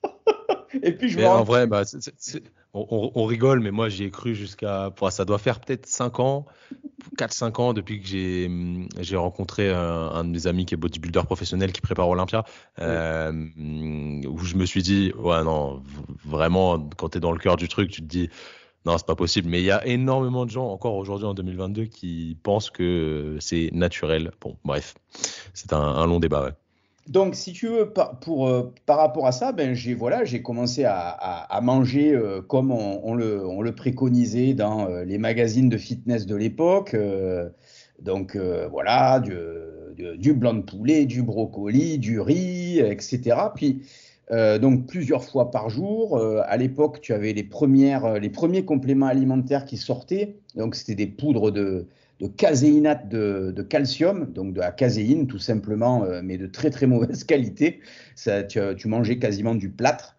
*laughs* Et puis je. Mais en vrai, bah, on, rigole, mais moi j'y ai cru jusqu'à. ça doit faire peut-être 5 ans, 4-5 ans depuis que j'ai hum, rencontré un, de mes amis qui est bodybuilder professionnel qui prépare Olympia, euh, hum, où je me suis dit, ouais, non, vraiment, quand tu es dans le cœur du truc, tu te dis. Non, c'est pas possible. Mais il y a énormément de gens encore aujourd'hui en 2022 qui pensent que c'est naturel. Bon, bref, c'est un, un, long débat. Ouais donc, si tu veux, par, pour, euh, par rapport à ça, ben, j'ai voilà, j'ai commencé à, manger euh, comme on, le, on, le, préconisait dans euh, les magazines de fitness de l'époque. donc, voilà, du, du, blanc de poulet, du brocoli, du riz, etc. Puis, donc, plusieurs fois par jour. à l'époque, tu avais les, premières, les premiers compléments alimentaires qui sortaient. Donc, c'était des poudres de, de caséinate de, calcium, donc de la caséine tout simplement, euh, mais de très très mauvaise *laughs* qualité. Ça, euh, tu, mangeais quasiment du plâtre.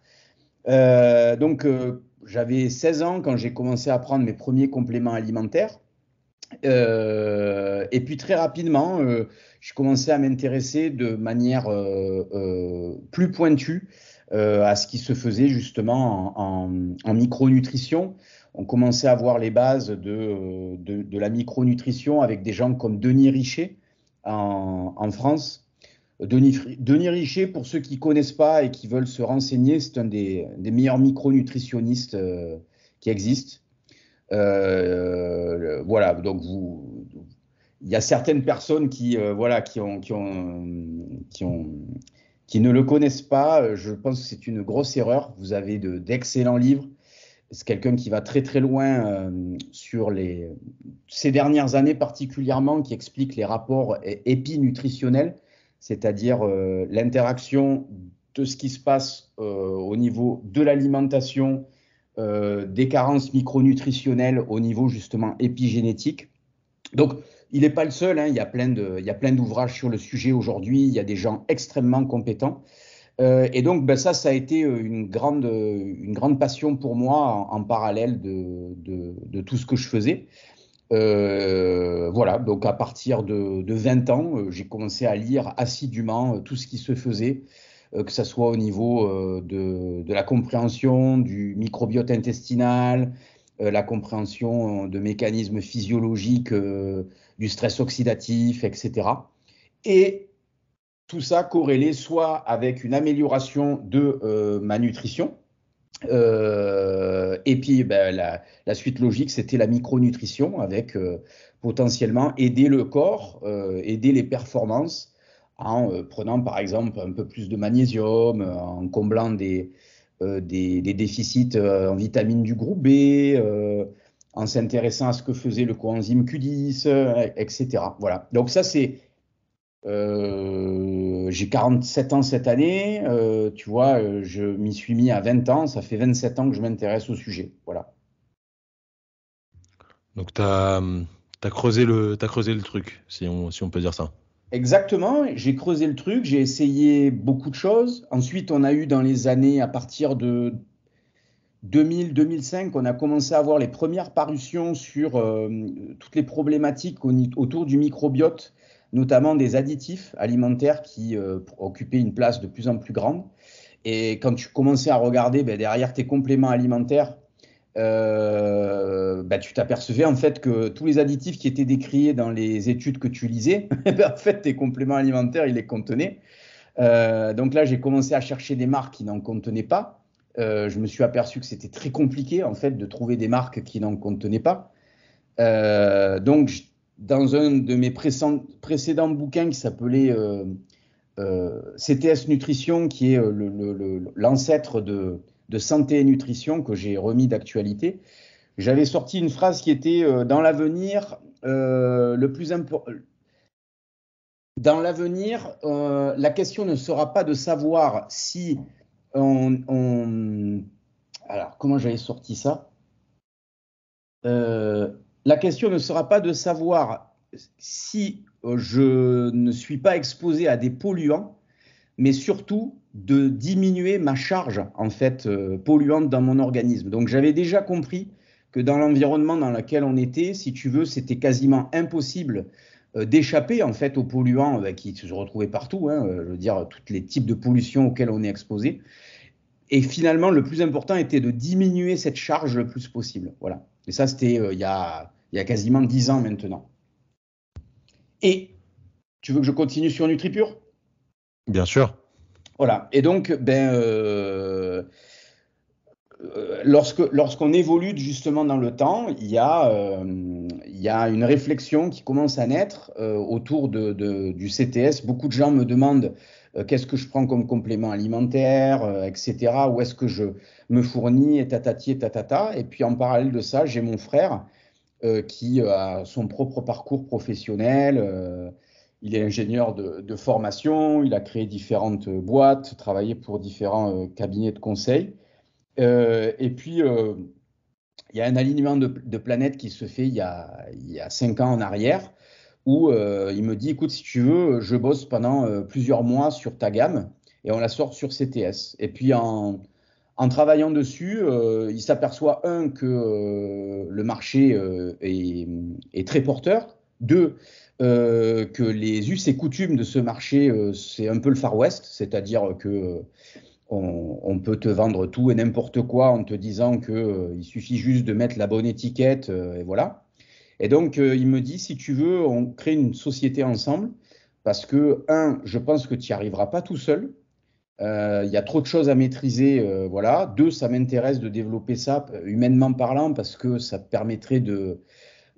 Euh, donc j'avais 16 ans quand j'ai commencé à prendre mes premiers compléments alimentaires. et puis très rapidement, je commençais à m'intéresser de manière plus pointue à ce qui se faisait justement en micronutrition on commençait à voir les bases euh, de, la micronutrition avec des gens comme Denis Richer en, France. Denis, Denis, Richer, pour ceux qui ne connaissent pas et qui veulent se renseigner, c'est un des, meilleurs micronutritionnistes euh, qui existent. Euh, voilà, donc vous, il y a certaines personnes qui, ne le connaissent pas. Je pense que c'est une grosse erreur. Vous avez d'excellents livres c'est quelqu'un qui va très très loin euh, sur les, ces dernières années particulièrement, qui explique les rapports épinutritionnels, c'est-à-dire euh, l'interaction de ce qui se passe euh, au niveau de l'alimentation, des carences micronutritionnelles au niveau justement épigénétique. Donc, il n'est pas le seul, hein, il y a plein d'ouvrages sur le sujet aujourd'hui, il y a des gens extrêmement compétents. Euh, et donc, ben, ça, ça a été euh, une grande, une grande passion pour moi en, parallèle de, de, de, tout ce que je faisais. Euh, voilà, donc à partir de, de 20 ans, euh, j'ai commencé à lire assidûment tout ce qui se faisait, que ce soit au niveau de, la compréhension du microbiote intestinal, la compréhension de mécanismes physiologiques, du stress oxydatif, etc. Et tout ça corrélé soit avec une amélioration de euh, ma nutrition, euh, et puis ben, la, suite logique, c'était la micronutrition avec euh, potentiellement aider le corps, aider les performances en prenant par exemple un peu plus de magnésium, en comblant des, des, des déficits en vitamine du groupe B, en s'intéressant à ce que faisait le coenzyme Q10, etc. Voilà. Donc ça, c'est euh, j'ai 47 ans cette année, euh, tu vois, euh, je m'y suis mis à 20 ans, ça fait 27 ans que je m'intéresse au sujet. Voilà. Donc, tu as, hum, creusé le, creusé le truc, si on, peut dire ça. Exactement, j'ai creusé le truc, j'ai essayé beaucoup de choses. Ensuite, on a eu dans les années, à partir de 2000-2005, on a commencé à avoir les premières parutions sur toutes les problématiques autour du microbiote notamment des additifs alimentaires qui euh, occupaient une place de plus en plus grande. Et quand tu commençais à regarder ben, derrière tes compléments alimentaires, euh, ben, tu t'apercevais en fait que tous les additifs qui étaient décriés dans les études que tu lisais, *laughs* ben, en fait tes compléments alimentaires, ils les contenaient. Euh, donc là, j'ai commencé à chercher des marques qui n'en contenaient pas. je me suis aperçu que c'était très compliqué en fait de trouver des marques qui n'en contenaient pas. donc dans un de mes précédents bouquins qui s'appelait euh, euh, CTS Nutrition, qui est euh, l'ancêtre de, Santé et Nutrition que j'ai remis d'actualité, j'avais sorti une phrase qui était dans l'avenir, le plus important. Dans l'avenir, la question ne sera pas de savoir si on alors comment j'avais sorti ça la question ne sera pas de savoir si euh, je ne suis pas exposé à des polluants, mais surtout de diminuer ma charge en fait euh, polluante dans mon organisme. Donc j'avais déjà compris que dans l'environnement dans lequel on était, si tu veux, c'était quasiment impossible euh, d'échapper en fait aux polluants qui se retrouvaient partout. Hein, je veux dire tous les types de pollution auxquels on est exposé. Et finalement, le plus important était de diminuer cette charge le plus possible. Voilà. Et ça, c'était il y a il y a quasiment dix ans maintenant. Et tu veux que je continue sur NutriPure Bien sûr. Voilà. Et donc, ben, euh, euh, lorsque lorsqu'on évolue justement dans le temps, il y a euh, une réflexion qui commence à naître autour de, du CTS. Beaucoup de gens me demandent qu'est-ce que je prends comme complément alimentaire, etc. Où est-ce que je me fournis et tatati et tatata. Et puis en parallèle de ça, j'ai mon frère euh, qui euh, a son propre parcours professionnel. Euh, il est ingénieur de, formation, il a créé différentes boîtes, travaillé pour différents cabinets de conseil. et puis, il y a un alignement de, de planètes qui se fait il y, a, cinq ans en arrière où il me dit écoute, si tu veux, je bosse pendant plusieurs mois sur ta gamme et on la sort sur CTS. Et puis en, en travaillant dessus, euh, il s'aperçoit, un, que euh, le marché euh, est, très porteur, deux, que les us et coutumes de ce marché, c'est un peu le Far West, c'est-à-dire que on, peut te vendre tout et n'importe quoi en te disant que il suffit juste de mettre la bonne étiquette, et voilà. Et donc, il me dit, si tu veux, on crée une société ensemble, parce que, un, je pense que tu n'y arriveras pas tout seul, euh, il y a trop de choses à maîtriser. Euh, voilà. Deux, ça m'intéresse de développer ça euh, humainement parlant parce que ça permettrait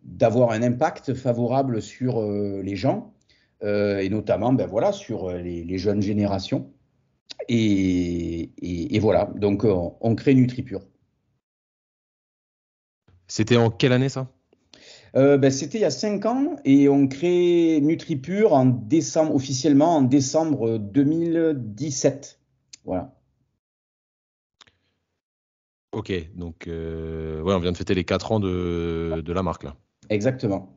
d'avoir un impact favorable sur les gens et notamment ben voilà sur les, jeunes générations. Et, voilà, donc on, on crée NutriPure. C'était en quelle année ça euh, ben, c'était il y a cinq ans et on crée NutriPure en décembre, officiellement en décembre 2017. Voilà. Ok, donc euh, on vient de fêter les 4 ans de, la marque là. Exactement.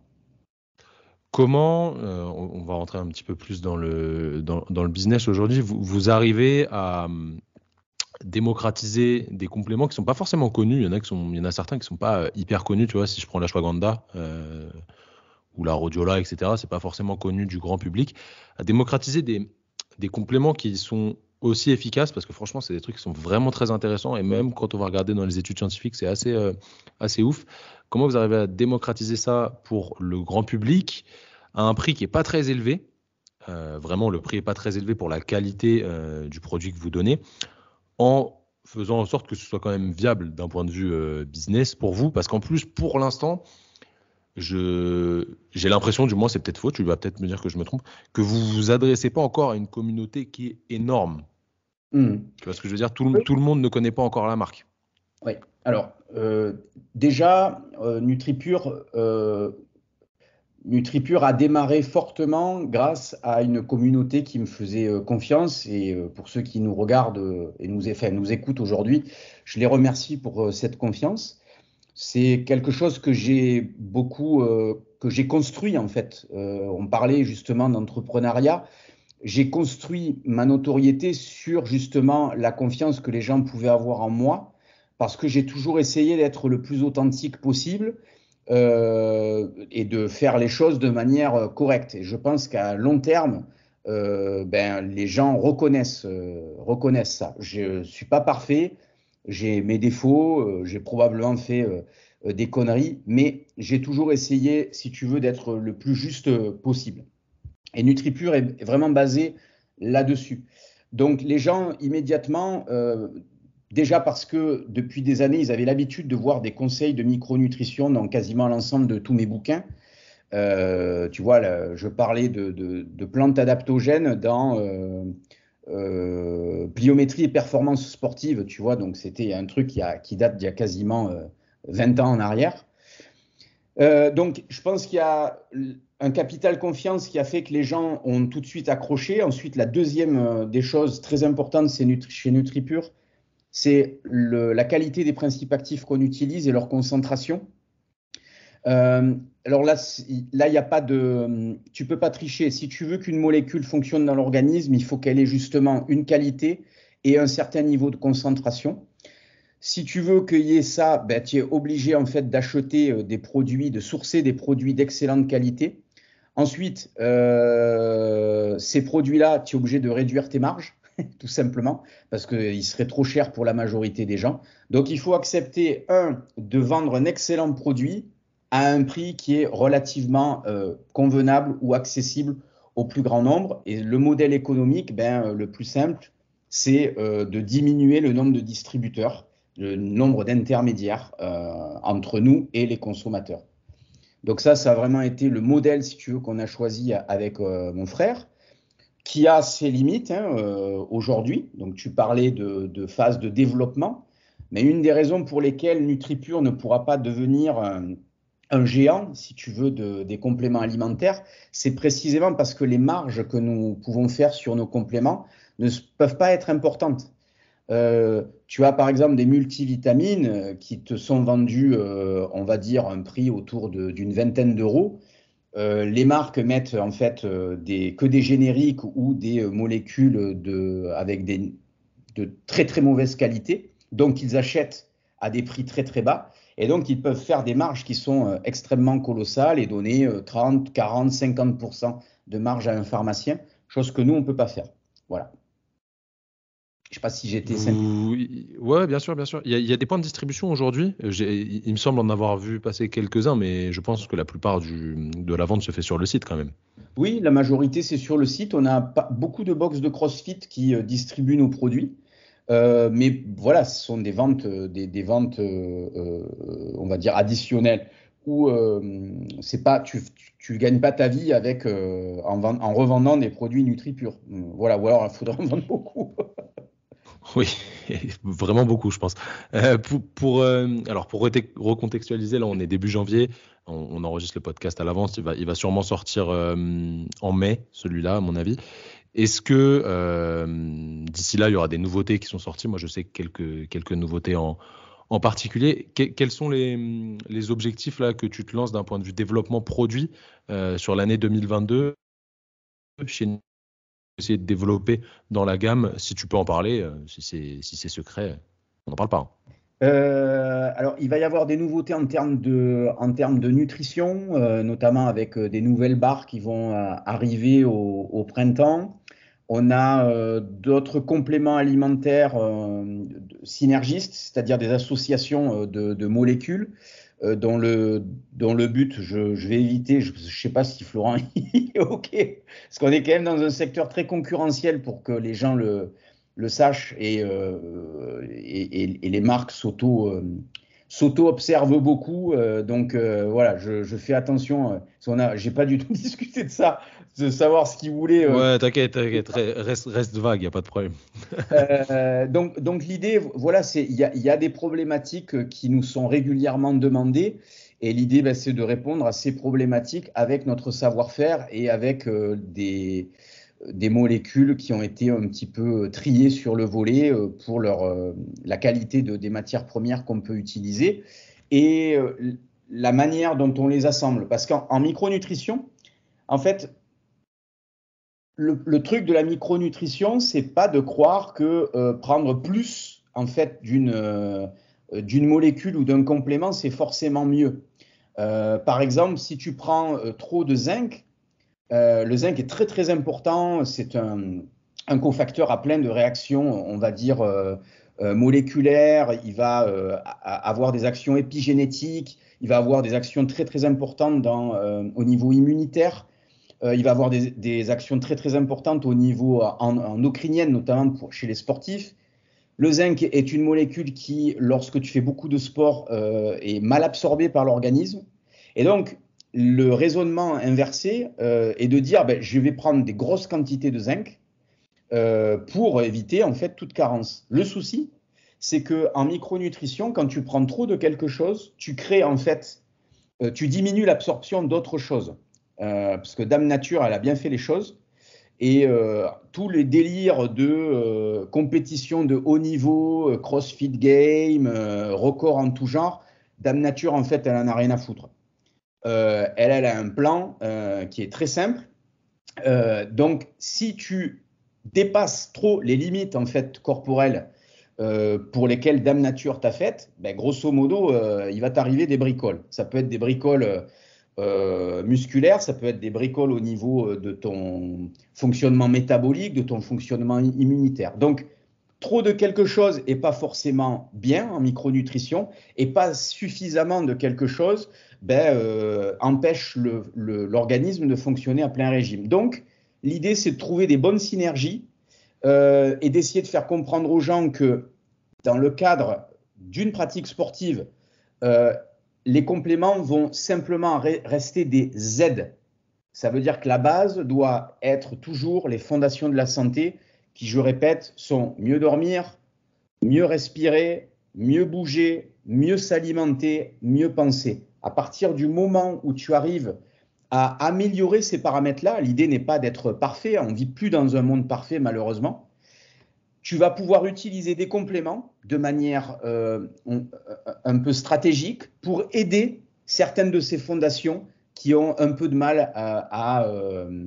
Comment, euh, on, va rentrer un petit peu plus dans le, le business aujourd'hui, vous, arrivez à, démocratiser des compléments qui sont pas forcément connus. Il y en a qui sont, il y en a certains qui sont pas euh, hyper connus. Tu vois, si je prends la euh, ou la rodiola etc., ce n'est pas forcément connu du grand public. À démocratiser des, des compléments qui sont aussi efficaces parce que franchement, c'est des trucs qui sont vraiment très intéressants et même quand on va regarder dans les études scientifiques, c'est assez euh, assez ouf. Comment vous arrivez à démocratiser ça pour le grand public à un prix qui est pas très élevé? Euh, vraiment, le prix est pas très élevé pour la qualité du produit que vous donnez en faisant en sorte que ce soit quand même viable d'un point de vue euh, business pour vous Parce qu'en plus, pour l'instant, j'ai l'impression, du moins c'est peut-être faux, tu vas peut-être me dire que je me trompe, que vous vous adressez pas encore à une communauté qui est énorme. Parce hmm. que je veux dire tout le, monde ne connaît pas encore la marque. Oui. Alors, euh, déjà, euh, NutriPure, euh, NutriPure a démarré fortement grâce à une communauté qui me faisait euh, confiance et euh, pour ceux qui nous regardent euh, et nous, écoutent aujourd'hui, je les remercie pour cette confiance. C'est quelque chose que j'ai beaucoup, que j'ai construit en fait. on parlait justement d'entrepreneuriat. J'ai construit ma notoriété sur justement la confiance que les gens pouvaient avoir en moi parce que j'ai toujours essayé d'être le plus authentique possible euh, et de faire les choses de manière euh, correcte. Et je pense qu'à long terme, euh, ben, les gens reconnaissent, reconnaissent ça. Je ne suis pas parfait, j'ai mes défauts, j'ai probablement fait des conneries, mais j'ai toujours essayé, si tu veux, d'être le plus juste possible. Et NutriPure est vraiment basé là-dessus. Donc les gens immédiatement Déjà parce que depuis des années, ils avaient l'habitude de voir des conseils de micronutrition dans quasiment l'ensemble de tous mes bouquins. Euh, tu vois, je parlais de, plantes adaptogènes dans euh, euh, pliométrie et performance sportive, tu vois, donc c'était un truc qui, qui date d'il y a quasiment 20 ans en arrière. donc, je pense qu'il y a un capital confiance qui a fait que les gens ont tout de suite accroché. Ensuite, la deuxième des choses très importantes c'est nutri chez NutriPure, c'est la qualité des principes actifs qu'on utilise et leur concentration. Euh, alors là, là, il n'y a pas de, tu peux pas tricher. Si tu veux qu'une molécule fonctionne dans l'organisme, il faut qu'elle ait justement une qualité et un certain niveau de concentration. Si tu veux qu'il y ait ça, ben, tu es obligé en fait d'acheter euh, des produits, de sourcer des produits d'excellente qualité. Ensuite, euh, ces produits-là, tu es obligé de réduire tes marges *laughs* tout simplement, parce qu'il serait trop cher pour la majorité des gens. Donc il faut accepter, un, de vendre un excellent produit à un prix qui est relativement euh, convenable ou accessible au plus grand nombre. Et le modèle économique, ben, euh, le plus simple, c'est euh, de diminuer le nombre de distributeurs, le nombre d'intermédiaires entre nous et les consommateurs. Donc ça, ça a vraiment été le modèle, si tu veux, qu'on a choisi avec mon frère qui a ses limites hein, euh, aujourd'hui. Donc tu parlais de, phase de développement, mais une des raisons pour lesquelles NutriPure ne pourra pas devenir un, géant, si tu veux, des compléments alimentaires, c'est précisément parce que les marges que nous pouvons faire sur nos compléments ne peuvent pas être importantes. Euh, tu as par exemple des multivitamines euh, qui te sont vendues, on va dire, un prix autour d'une vingtaine d'euros. Euh, les marques mettent en fait euh, des, que des génériques ou des euh, molécules de, avec des, de très très mauvaise qualité. Donc ils achètent à des prix très très bas. Et donc ils peuvent faire des marges qui sont extrêmement colossales et donner 30, 40, 50% de marge à un pharmacien, chose que nous on ne peut pas faire. Voilà. Je sais pas si j'étais Oui, ouais, bien sûr, bien sûr. Il y, a, des points de distribution aujourd'hui. Il me semble en avoir vu passer quelques-uns, mais je pense que la plupart du, de la vente se fait sur le site quand même. Oui, la majorité c'est sur le site. On a beaucoup de box de CrossFit qui euh, distribuent nos produits. Euh, mais voilà, ce sont des ventes, euh, des, ventes, on va dire additionnelles, où c'est pas, tu, ne gagnes pas ta vie avec en, en, revendant des produits NutriPure. Voilà, ou alors il faudra en vendre beaucoup. *laughs* Oui, *laughs* vraiment beaucoup, je pense. Euh, pour, euh, alors, pour recontextualiser, là, on est début janvier. On, enregistre le podcast à l'avance. Il va, sûrement sortir euh, en mai, celui-là, à mon avis. Est-ce que d'ici là, il y aura des nouveautés qui sont sorties Moi, je sais quelques, quelques nouveautés en, en particulier. quels sont les, les, objectifs là, que tu te lances d'un point de vue développement produit sur l'année 2022 chez essayer de développer dans la gamme Si tu peux en parler, euh, si c'est secret, on n'en parle pas. Hein. Euh, alors, il va y avoir des nouveautés en termes de, en termes de nutrition, euh, notamment avec des nouvelles barres qui vont arriver au, printemps. On a d'autres compléments alimentaires synergistes, c'est-à-dire des associations de, de, molécules. Euh, dans le, dans le but, je, je vais éviter, je ne sais pas si Florent *laughs* est OK, parce qu'on est quand même dans un secteur très concurrentiel pour que les gens le, le sachent et, euh, et, et, les marques s'auto, euh, s'auto-observent beaucoup. donc voilà, je, je, fais attention. a, j'ai pas du tout *laughs* discuté de ça de savoir ce qu'il voulait. Euh. Ouais, t'inquiète, t'inquiète, reste, vague, il n'y a pas de problème. *laughs* Euh, donc, donc l'idée, voilà, c'est il y, a, des problématiques euh, qui nous sont régulièrement demandées. Et l'idée, bah, c'est de répondre à ces problématiques avec notre savoir-faire et avec des, des molécules qui ont été un petit peu triées sur le volet pour leur, la qualité de, des matières premières qu'on peut utiliser. Et la manière dont on les assemble. Parce qu'en micronutrition, en fait, le, truc de la micronutrition, c'est pas de croire que euh, prendre plus en fait euh, euh, d'une molécule ou d'un complément, c'est forcément mieux. par exemple, si tu prends trop de zinc, le zinc est très très important. C'est un, cofacteur à plein de réactions, on va dire moléculaires. Il va avoir des actions épigénétiques. Il va avoir des actions très très importantes au niveau immunitaire. Euh, il va avoir des, actions très très importantes au niveau euh, endocrinienne, notamment chez les sportifs. Le zinc est une molécule qui, lorsque tu fais beaucoup de sport, euh, est mal absorbée par l'organisme. Et donc, le raisonnement inversé est de dire ben, je vais prendre des grosses quantités de zinc pour éviter en fait toute carence. Le souci, c'est que micronutrition, quand tu prends trop de quelque chose, tu crées en fait, tu diminues l'absorption d'autres choses. Euh, parce que Dame Nature, elle a bien fait les choses. Et euh, tous les délires de euh, compétition de haut niveau, CrossFit Game, record en tout genre, Dame Nature, en fait, elle en a rien à foutre. elle, elle a un plan qui est très simple. donc, si tu dépasses trop les limites en fait corporelles pour lesquelles Dame Nature t'a faites, ben, grosso modo, il va t'arriver des bricoles. Ça peut être des bricoles euh, musculaire, ça peut être des bricoles au niveau euh, de ton fonctionnement métabolique, de ton fonctionnement immunitaire. Donc, trop de quelque chose et pas forcément bien en micronutrition et pas suffisamment de quelque chose ben, euh, empêche l'organisme de fonctionner à plein régime. Donc, l'idée, c'est de trouver des bonnes synergies et d'essayer de faire comprendre aux gens que dans le cadre d'une pratique sportive, les compléments vont simplement rester des aides. Ça veut dire que la base doit être toujours les fondations de la santé qui, je répète, sont mieux dormir, mieux respirer, mieux bouger, mieux s'alimenter, mieux penser. À partir du moment où tu arrives à améliorer ces paramètres-là, l'idée n'est pas d'être parfait, on ne vit plus dans un monde parfait malheureusement, tu vas pouvoir utiliser des compléments de manière euh, euh, un peu stratégique pour aider certaines de ces fondations qui ont un peu de mal à, à, euh,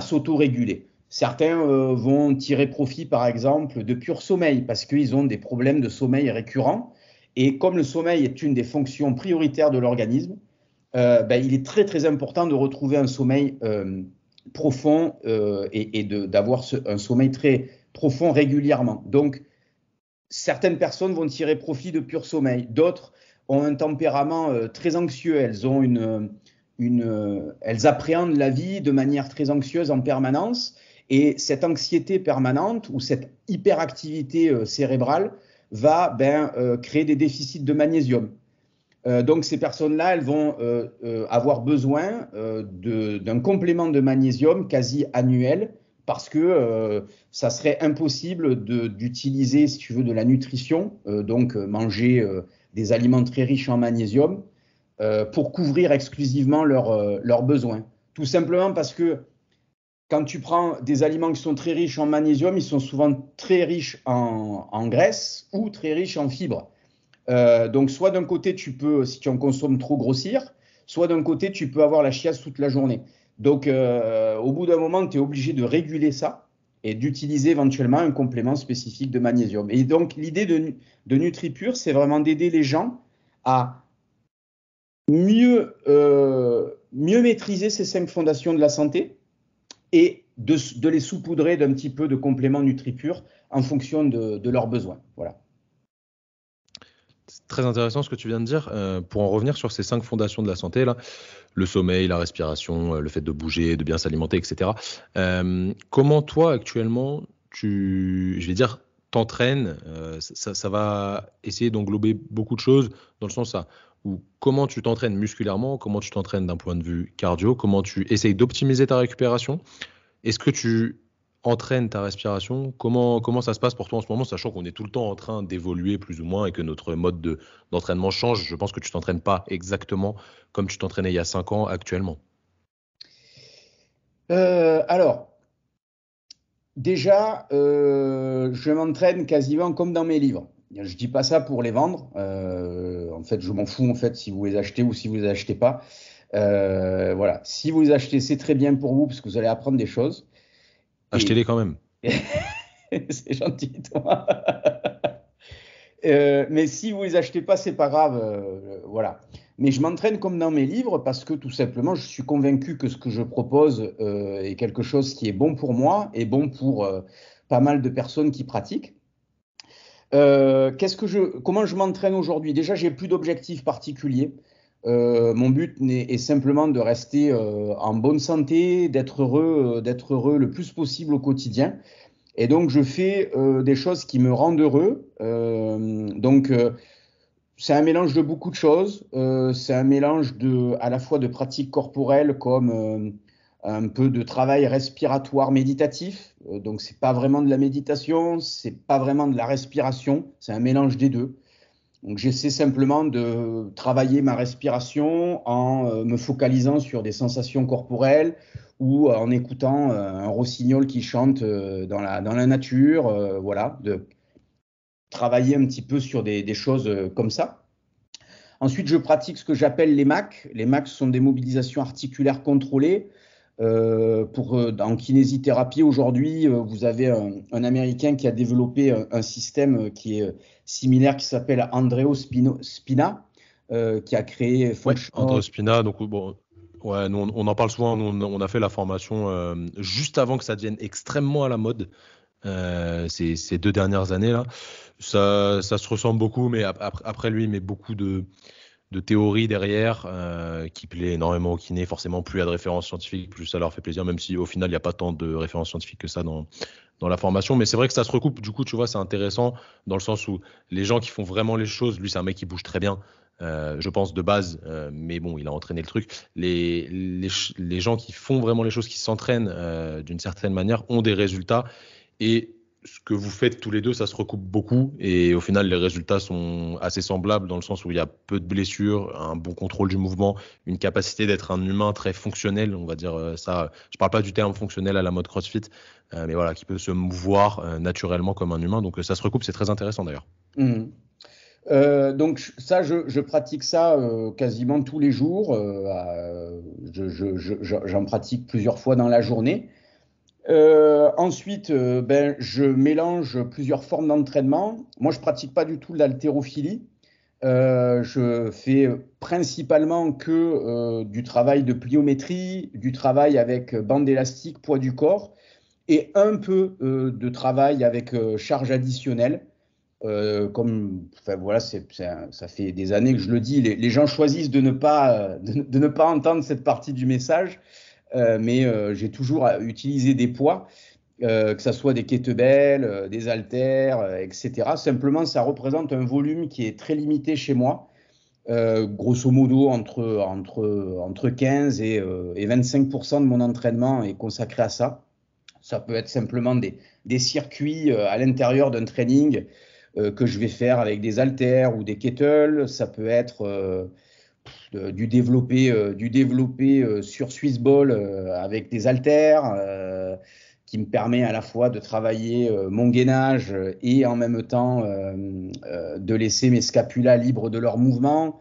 s'auto-réguler. Certains vont tirer profit, par exemple, de pur sommeil parce qu'ils ont des problèmes de sommeil récurrents. Et comme le sommeil est une des fonctions prioritaires de l'organisme, ben, il est très très important de retrouver un sommeil profond et, et d'avoir un sommeil très profond régulièrement. Donc, certaines personnes vont tirer profit de pur sommeil, d'autres ont un tempérament euh, très anxieux, elles ont euh, elles appréhendent la vie de manière très anxieuse en permanence et cette anxiété permanente ou cette hyperactivité euh, cérébrale va ben, créer des déficits de magnésium. donc ces personnes-là, elles vont avoir besoin d'un complément de magnésium quasi annuel parce que euh, ça serait impossible d'utiliser, si tu veux, de la nutrition, euh, donc euh, manger des aliments très riches en magnésium, pour couvrir exclusivement leurs, besoins. Tout simplement parce que quand tu prends des aliments qui sont très riches en magnésium, ils sont souvent très riches en, en graisse ou très riches en fibres. donc soit d'un côté, tu peux, si tu en consommes trop, grossir, soit d'un côté, tu peux avoir la chiasse toute la journée. Donc, euh, au bout d'un moment, tu es obligé de réguler ça et d'utiliser éventuellement un complément spécifique de magnésium. Et donc, l'idée de, de NutriPure, c'est vraiment d'aider les gens à mieux, euh, mieux maîtriser ces cinq fondations de la santé et de, les saupoudrer d'un petit peu de compléments NutriPure en fonction de, leurs besoins. Voilà. C'est très intéressant ce que tu viens de dire. Euh, pour en revenir sur ces cinq fondations de la santé, là, le sommeil, la respiration, euh, le fait de bouger, de bien s'alimenter, etc. Euh, comment toi actuellement, tu, je vais dire, t'entraînes euh, ça, va essayer d'englober beaucoup de choses dans le sens ça. comment tu t'entraînes musculairement, comment tu t'entraînes d'un point de vue cardio, comment tu essayes d'optimiser ta récupération. Est-ce que tu entraîne ta respiration. Comment, comment ça se passe pour toi en ce moment, sachant qu'on est tout le temps en train d'évoluer plus ou moins et que notre mode de, d'entraînement change Je pense que tu t'entraînes pas exactement comme tu t'entraînais il y a 5 ans actuellement. Euh, alors, déjà, euh, je m'entraîne quasiment comme dans mes livres. Je dis pas ça pour les vendre. Euh, en fait, je m'en fous en fait si vous les achetez ou si vous les achetez pas. voilà. Si vous les achetez, c'est très bien pour vous parce que vous allez apprendre des choses. Achetez-les quand même. *laughs* c'est gentil, toi. Euh, mais si vous les achetez pas, c'est pas grave. Euh, euh, voilà. Mais je m'entraîne comme dans mes livres parce que tout simplement, je suis convaincu que ce que je propose est quelque chose qui est bon pour moi et bon pour pas mal de personnes qui pratiquent. Qu'est-ce que je, comment je m'entraîne aujourd'hui Déjà, j'ai plus d'objectifs particuliers. Euh, mon but est, simplement de rester euh, en bonne santé, d'être heureux, euh, d'être heureux le plus possible au quotidien. Et donc, je fais des choses qui me rendent heureux. donc, c'est un mélange de beaucoup de choses. c'est un mélange à la fois de pratiques corporelles comme un peu de travail respiratoire méditatif. donc, ce n'est pas vraiment de la méditation, ce n'est pas vraiment de la respiration. C'est un mélange des deux. Donc j'essaie simplement de travailler ma respiration en euh, me focalisant sur des sensations corporelles ou euh, en écoutant euh, un rossignol qui chante dans, la, nature, voilà, de travailler un petit peu sur des, des choses comme ça. Ensuite, je pratique ce que j'appelle les MAC. Les MAC sont des mobilisations articulaires contrôlées. Euh, pour, euh, en kinésithérapie, aujourd'hui, euh, vous avez un, Américain qui a développé un, système qui est similaire, qui s'appelle Andreo Spina, qui a créé Andreo Spina, donc bon, ouais, nous, on, en parle souvent, on, a fait la formation juste avant que ça devienne extrêmement à la mode. Ces, deux dernières années là, ça, ça se ressemble beaucoup, mais après lui, mais beaucoup de, de théorie derrière euh, qui plaît énormément aux kinés. Forcément, plus il y a de références scientifiques, plus ça leur fait plaisir, même si au final, il n'y a pas tant de références scientifiques que ça dans, dans la formation. Mais c'est vrai que ça se recoupe. Du coup, tu vois, c'est intéressant dans le sens où les gens qui font vraiment les choses, lui, c'est un mec qui bouge très bien. Euh, je pense de base, euh, mais bon, il a entraîné le truc. Les, les, les gens qui font vraiment les choses, qui s'entraînent euh, d'une certaine manière, ont des résultats. Et ce que vous faites tous les deux, ça se recoupe beaucoup et au final, les résultats sont assez semblables dans le sens où il y a peu de blessures, un bon contrôle du mouvement, une capacité d'être un humain très fonctionnel, on va dire euh, ça. Je parle pas du terme fonctionnel à la mode CrossFit, euh, mais voilà, qui peut se mouvoir euh, naturellement comme un humain. Donc ça se recoupe, c'est très intéressant d'ailleurs. Mmh. donc ça, je, pratique ça quasiment tous les jours. J'en pratique plusieurs fois dans la journée. Euh, ensuite, euh, ben, je mélange plusieurs formes d'entraînement. Moi, je ne pratique pas du tout l'haltérophilie. Euh, je fais principalement que du travail de pliométrie, du travail avec bande élastique, poids du corps, et un peu de travail avec charge additionnelle. comme voilà, ça fait des années que je le dis, les, gens choisissent de ne, pas, de ne pas entendre cette partie du message. Euh, mais euh, j'ai toujours utilisé des poids. Euh, que ce soit des kettlebells, des haltères, etc. Simplement, ça représente un volume qui est très limité chez moi, grosso modo entre, entre, entre 15 et, et 25 de mon entraînement est consacré à ça. Ça peut être simplement des, des circuits à l'intérieur d'un training que je vais faire avec des haltères ou des kettles. Ça peut être du développé, euh, euh, sur Swiss Ball euh, avec des haltères qui me permet à la fois de travailler mon gainage et en même temps de laisser mes scapulas libres de leurs mouvements.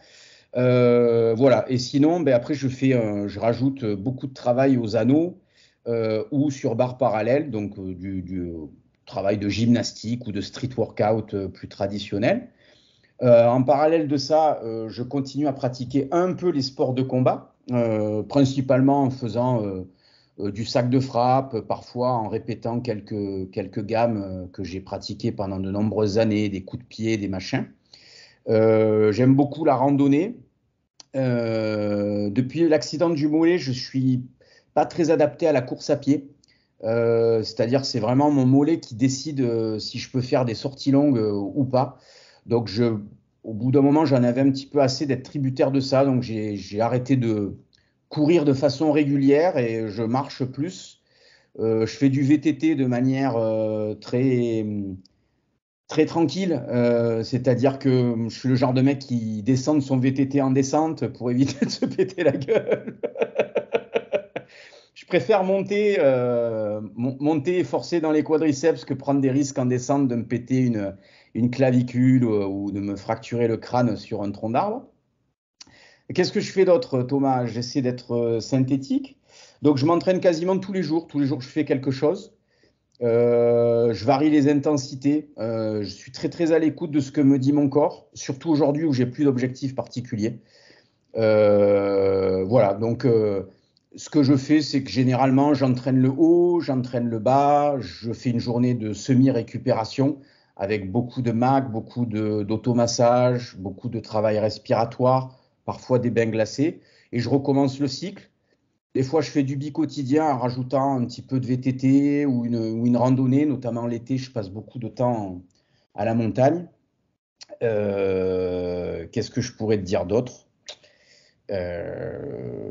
voilà. Et sinon, ben, après, je fais, je rajoute beaucoup de travail aux anneaux ou sur barres parallèles, donc du, travail de gymnastique ou de street workout plus traditionnel. Euh, en parallèle de ça, euh, je continue à pratiquer un peu les sports de combat, euh, principalement en faisant du sac de frappe, parfois en répétant quelques, gammes que j'ai pratiquées pendant de nombreuses années, des coups de pied, des machins. J'aime beaucoup la randonnée. depuis l'accident du mollet, je suis pas très adapté à la course à pied. C'est-à-dire, c'est vraiment mon mollet qui décide si je peux faire des sorties longues ou pas. Donc, je, au bout d'un moment, j'en avais un petit peu assez d'être tributaire de ça. Donc, j'ai arrêté de courir de façon régulière et je marche plus. Euh, je fais du VTT de manière euh, très, très tranquille. Euh, c'est-à-dire que je suis le genre de mec qui descend son VTT en descente pour éviter de se péter la gueule. je préfère monter, monter et forcer dans les quadriceps que prendre des risques en descente de me péter une, une clavicule ou de me fracturer le crâne sur un tronc d'arbre. Qu'est-ce que je fais d'autre, Thomas J'essaie d'être euh, synthétique. Donc, je m'entraîne quasiment tous les jours. Tous les jours, je fais quelque chose. Euh, je varie les intensités. Euh, je suis très, très à l'écoute de ce que me dit mon corps, surtout aujourd'hui où j'ai plus d'objectifs particuliers. voilà, donc ce que je fais, c'est que généralement, j'entraîne le haut, j'entraîne le bas, je fais une journée de semi-récupération avec beaucoup de MAC, beaucoup d'automassage, beaucoup de travail respiratoire, parfois des bains glacés. Et je recommence le cycle. Des fois, je fais du bi-quotidien en rajoutant un petit peu de VTT ou une, une randonnée, notamment l'été, je passe beaucoup de temps à la montagne. Euh, qu'est-ce que je pourrais te dire d'autre euh,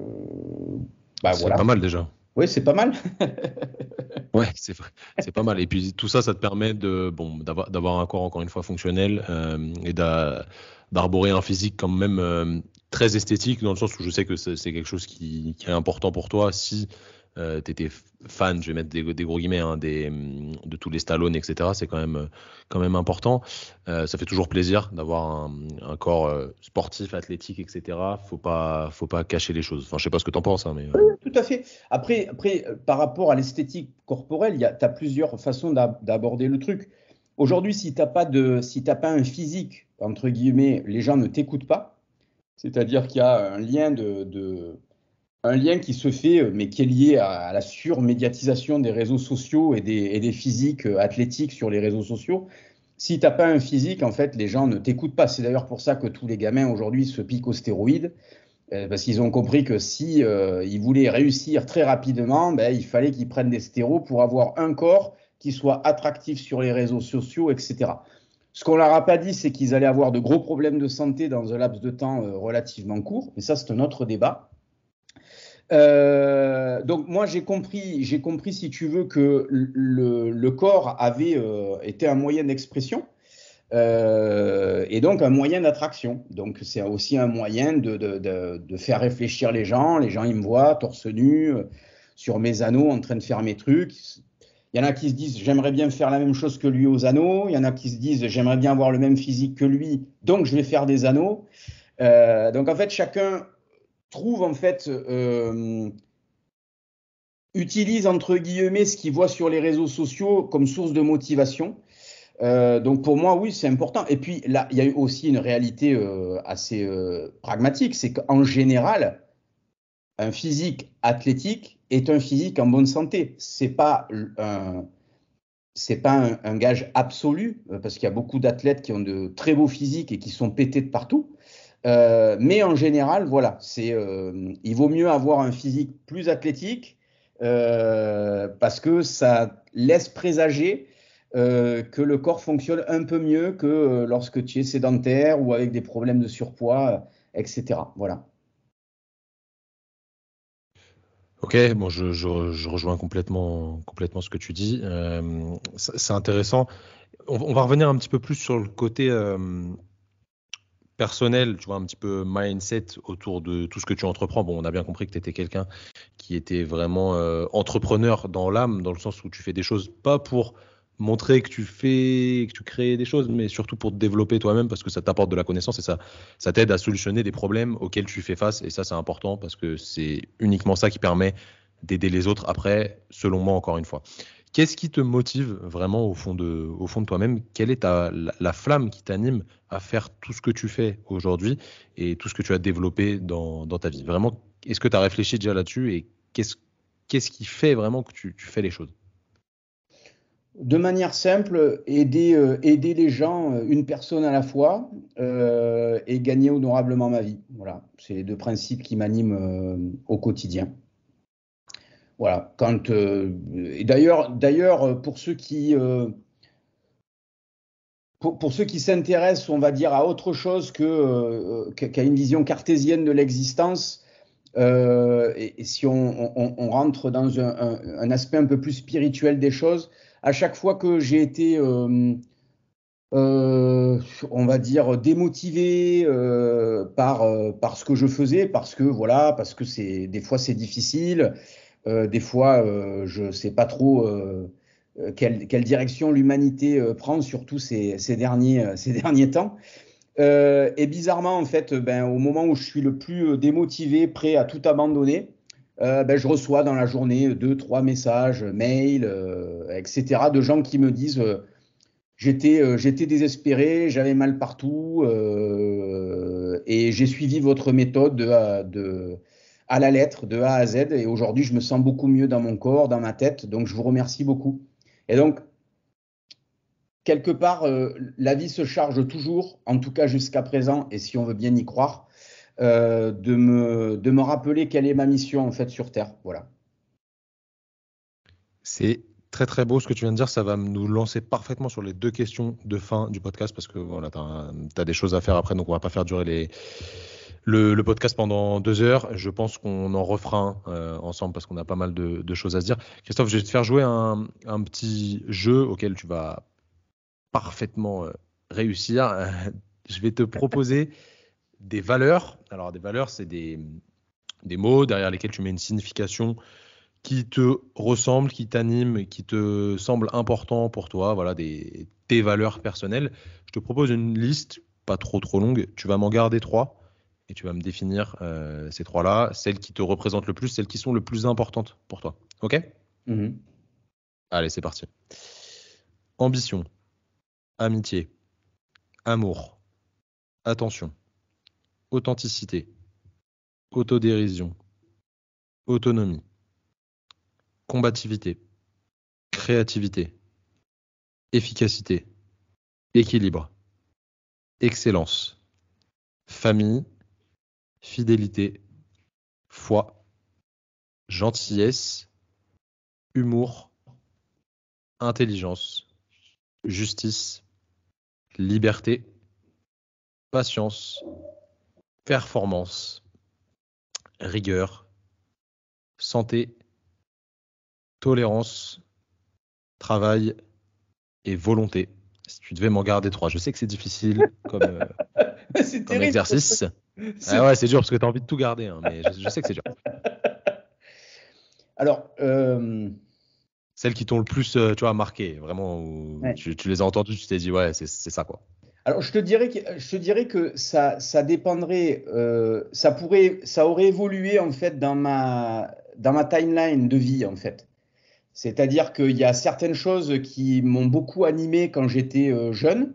bah, C'est pas mal déjà. Oui, c'est pas mal. *laughs* ouais, c'est vrai, c'est pas mal. Et puis tout ça, ça te permet de bon d'avoir d'avoir un corps encore une fois fonctionnel euh, et d'arborer un physique quand même euh, très esthétique dans le sens où je sais que c'est quelque chose qui, qui, est important pour toi. Si euh, tu étais fan, je vais mettre des, gros guillemets, hein, des, de tous les Stallone, etc. C'est quand même, euh, quand même important. Euh, ça fait toujours plaisir d'avoir un, corps sportif, athlétique, etc. Faut pas, faut pas cacher les choses. Enfin, je sais pas ce que tu en penses, hein, mais. tout à fait. Après, après, par rapport à l'esthétique corporelle, tu as plusieurs façons d'aborder le truc. Aujourd'hui, si t'as pas de, si pas un physique entre guillemets, les gens ne t'écoutent pas. C'est-à-dire qu'il y a un lien de un lien qui se fait, euh, mais qui est lié à, la surmédiatisation des réseaux sociaux et des, physiques euh, athlétiques sur les réseaux sociaux. Si tu n'as pas un physique, en fait, les gens ne t'écoutent pas. C'est d'ailleurs pour ça que tous les gamins aujourd'hui se piquent aux stéroïdes, euh, parce qu'ils ont compris que si voulaient réussir très rapidement, ben, il fallait qu'ils prennent des stéros pour avoir un corps qui soit attractif sur les réseaux sociaux, etc. Ce qu'on leur a pas dit, c'est qu'ils allaient avoir de gros problèmes de santé dans un laps de temps relativement court, mais ça, c'est un autre débat. Euh, donc moi j'ai compris, j'ai compris si tu veux que le, corps avait euh, été un moyen d'expression euh, et donc un moyen d'attraction. Donc c'est aussi un moyen de, de, faire réfléchir les gens. Les gens ils me voient torse nu sur mes anneaux en train de faire mes trucs. Il y en a qui se disent j'aimerais bien faire la même chose que lui aux anneaux. Il y en a qui se disent j'aimerais bien avoir le même physique que lui, donc je vais faire des anneaux. donc en fait chacun trouve en fait euh, utilise entre guillemets ce qu'il voit sur les réseaux sociaux comme source de motivation. Euh, donc pour moi, oui, c'est important. Et puis là, il y a eu aussi une réalité euh, assez pragmatique, c'est qu'en général, un physique athlétique est un physique en bonne santé. C'est pas c'est pas un, un, gage absolu parce qu'il y a beaucoup d'athlètes qui ont de très beaux physiques et qui sont pétés de partout. Euh, mais en général, voilà, c'est, euh, il vaut mieux avoir un physique plus athlétique euh, parce que ça laisse présager que le corps fonctionne un peu mieux que lorsque tu es sédentaire ou avec des problèmes de surpoids, etc. Voilà. Ok, bon, je, rejoins complètement, complètement ce que tu dis. c'est intéressant. On, on, va revenir un petit peu plus sur le côté personnel, tu vois, un petit peu mindset autour de tout ce que tu entreprends. Bon, on a bien compris que tu étais quelqu'un qui était vraiment euh, entrepreneur dans l'âme, dans le sens où tu fais des choses pas pour montrer que tu fais, que tu crées des choses, mais surtout pour te développer toi-même parce que ça t'apporte de la connaissance et ça, ça t'aide à solutionner des problèmes auxquels tu fais face. Et ça, c'est important parce que c'est uniquement ça qui permet d'aider les autres après, selon moi, encore une fois. Qu'est-ce qui te motive vraiment au fond de, toi-même Quelle est la, flamme qui t'anime à faire tout ce que tu fais aujourd'hui et tout ce que tu as développé dans, ta vie Vraiment, est-ce que tu as réfléchi déjà là-dessus et qu'est-ce qui fait vraiment que tu, fais les choses de manière simple, aider, euh, les gens, euh, une personne à la fois, euh, et gagner honorablement ma vie. Voilà, c'est les deux principes qui m'animent au quotidien. Voilà. Quand, euh, et d'ailleurs, d'ailleurs, euh, pour ceux qui euh, pour, ceux qui s'intéressent, on va dire, à autre chose que qu'à une vision cartésienne de l'existence, et, si on, rentre dans un, aspect un peu plus spirituel des choses, à chaque fois que j'ai été on va dire démotivé par par ce que je faisais parce que voilà parce que c'est des fois c'est difficile euh, des fois, euh, je ne sais pas trop euh, quelle, direction l'humanité prend, surtout ces, derniers, *laughs* temps. et bizarrement, en fait, ben, au moment où je suis le plus démotivé, prêt à tout abandonner, ben, je reçois dans la journée deux, trois messages, mails, etc., de gens qui me disent J'étais désespéré, j'avais mal partout, et j'ai suivi votre méthode de, à la lettre, de A à Z. Et aujourd'hui, je me sens beaucoup mieux dans mon corps, dans ma tête. Donc, je vous remercie beaucoup. Et donc, quelque part, euh, la vie se charge toujours, en tout cas jusqu'à présent, et si on veut bien y croire, euh, de, me, de me rappeler quelle est ma mission en fait sur Terre. Voilà. C'est très très beau ce que tu viens de dire. Ça va nous lancer parfaitement sur les deux questions de fin du podcast parce que voilà, tu as, as, des choses à faire après, donc on va pas faire durer les, le, podcast pendant deux heures. Je pense qu'on en refera euh, ensemble parce qu'on a pas mal de, choses à dire. Christophe, je vais te faire jouer un, petit jeu auquel tu vas parfaitement euh, réussir. Euh, je vais te proposer *laughs* des valeurs. Alors, des valeurs, c'est des, des mots derrière lesquels tu mets une signification qui te ressemble, qui t'anime, qui te semble important pour toi, voilà, des, tes valeurs personnelles. Je te propose une liste, pas trop trop longue, tu vas m'en garder trois et tu vas me définir euh, ces trois-là, celles qui te représentent le plus, celles qui sont le plus importantes pour toi. OK mhm. Allez, c'est parti. Ambition, amitié, amour, attention, authenticité, autodérision, autonomie, combativité, créativité, efficacité, équilibre, excellence, famille, fidélité, foi, gentillesse, humour, intelligence, justice, liberté, patience, performance, rigueur, santé, tolérance, travail et volonté tu devais m'en garder trois. Je sais que c'est difficile comme, euh, *laughs* exercice. Ah ouais, c'est dur parce que tu as envie de tout garder, hein, mais je, sais que c'est dur. *laughs* Alors. Euh, Celles qui t'ont le plus euh, tu vois, marqué, vraiment, tu, les as entendues, tu t'es dit, ouais, c'est ça quoi. Alors, je te dirais que, je dirais que ça, ça dépendrait, ça, pourrait, ça aurait évolué en fait dans ma, dans ma timeline de vie en fait. C'est-à-dire qu'il y a certaines choses qui m'ont beaucoup animé quand j'étais euh, jeune.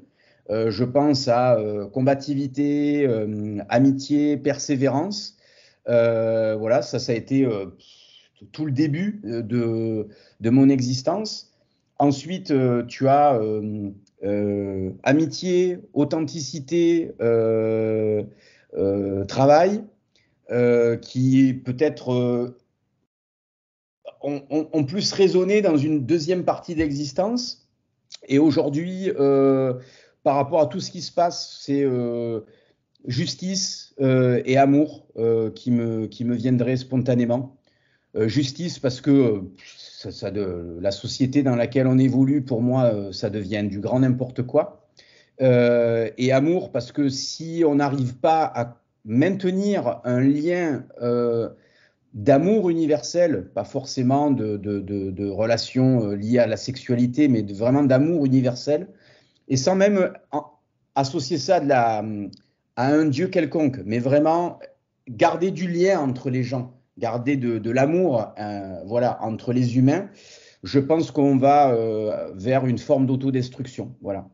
Euh, je pense à euh, combativité, amitié, persévérance. voilà, ça, ça a été tout le début de, de mon existence. Ensuite, tu as amitié, authenticité, travail, qui peut-être ont, plus raisonné dans une deuxième partie d'existence. Et aujourd'hui, euh, par rapport à tout ce qui se passe, c'est euh, justice euh, et amour qui, me, qui me viendraient spontanément. justice parce que ça, de, la société dans laquelle on évolue, pour moi, ça devient du grand n'importe quoi. et amour parce que si on n'arrive pas à maintenir un lien d'amour universel, pas forcément de, relations euh, liées à la sexualité, mais vraiment d'amour universel, et sans même euh, associer ça euh, à un Dieu quelconque, mais vraiment garder du lien entre les gens, garder de, l'amour voilà, entre les humains, je pense qu'on va vers une forme d'autodestruction. Voilà.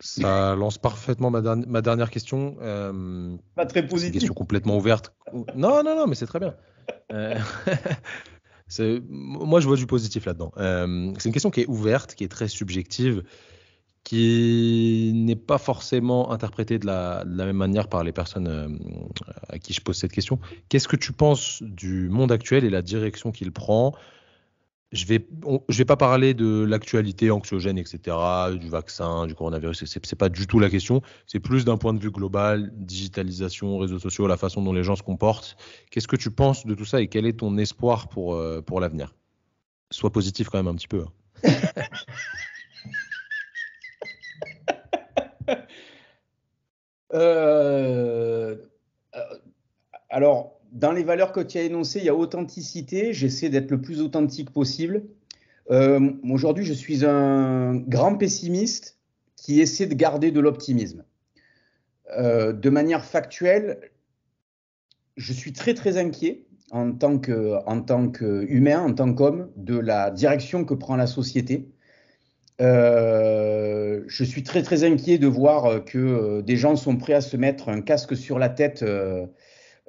Ça lance parfaitement ma, dernière question. Euh, pas très positive. Question complètement ouverte. Non, non, non, mais c'est très bien. Euh, *laughs* moi, je vois du positif là-dedans. Euh, c'est une question qui est ouverte, qui est très subjective, qui n'est pas forcément interprétée de la, même manière par les personnes à qui je pose cette question. Qu'est-ce que tu penses du monde actuel et la direction qu'il prend je vais, je vais pas parler de l'actualité anxiogène, etc., du vaccin, du coronavirus. C'est pas du tout la question. C'est plus d'un point de vue global, digitalisation, réseaux sociaux, la façon dont les gens se comportent. Qu'est-ce que tu penses de tout ça et quel est ton espoir pour, euh, pour l'avenir Sois positif quand même un petit peu. Hein. *laughs* Euh, euh, alors, dans les valeurs que tu as énoncées, il y a authenticité. J'essaie d'être le plus authentique possible. Euh, aujourd'hui, je suis un grand pessimiste qui essaie de garder de l'optimisme. Euh, de manière factuelle, je suis très très inquiet en tant que en tant qu'humain, en tant qu'homme, de la direction que prend la société. Euh, je suis très très inquiet de voir que des gens sont prêts à se mettre un casque sur la tête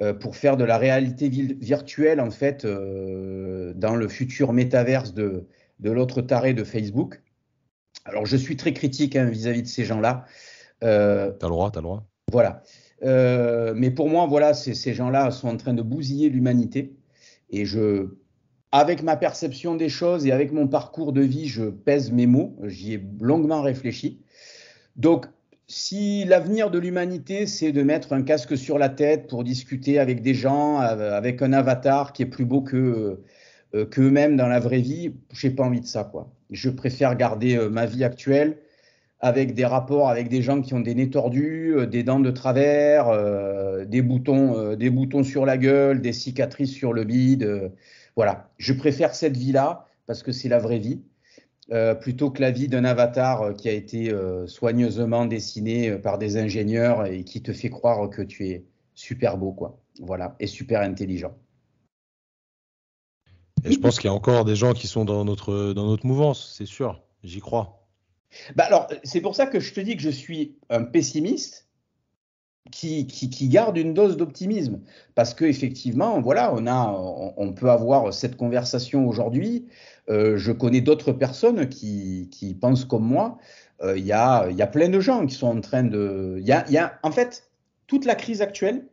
euh, pour faire de la réalité virtuelle en fait euh, dans le futur métaverse de, de l'autre taré de Facebook. Alors je suis très critique hein, vis-à-vis de ces gens-là. Euh, t'as le droit, t'as le droit. Voilà. mais pour moi, voilà, ces gens-là sont en train de bousiller l'humanité. Et je, avec ma perception des choses et avec mon parcours de vie, je pèse mes mots. J'y ai longuement réfléchi. Donc, si l'avenir de l'humanité, c'est de mettre un casque sur la tête pour discuter avec des gens, avec un avatar qui est plus beau que euh, qu'eux-mêmes dans la vraie vie, j'ai pas envie de ça, quoi. Je préfère garder euh, ma vie actuelle avec des rapports avec des gens qui ont des nez tordus, euh, des dents de travers, des boutons, des boutons sur la gueule, des cicatrices sur le bide. voilà, je préfère cette vie-là parce que c'est la vraie vie euh, plutôt que la vie d'un avatar euh, qui a été euh, soigneusement dessiné par des ingénieurs et qui te fait croire que tu es super beau, quoi. Voilà, et super intelligent. Et je pense qu'il y a encore des gens qui sont dans notre, dans notre mouvance, c'est sûr, j'y crois. Bah alors, c'est pour ça que je te dis que je suis un pessimiste qui, qui, garde une dose d'optimisme. Parce qu'effectivement, voilà, on, a, on, peut avoir cette conversation aujourd'hui. Euh, je connais d'autres personnes qui, pensent comme moi. Euh, il y, a, plein de gens qui sont en train de. en fait, toute la crise actuelle,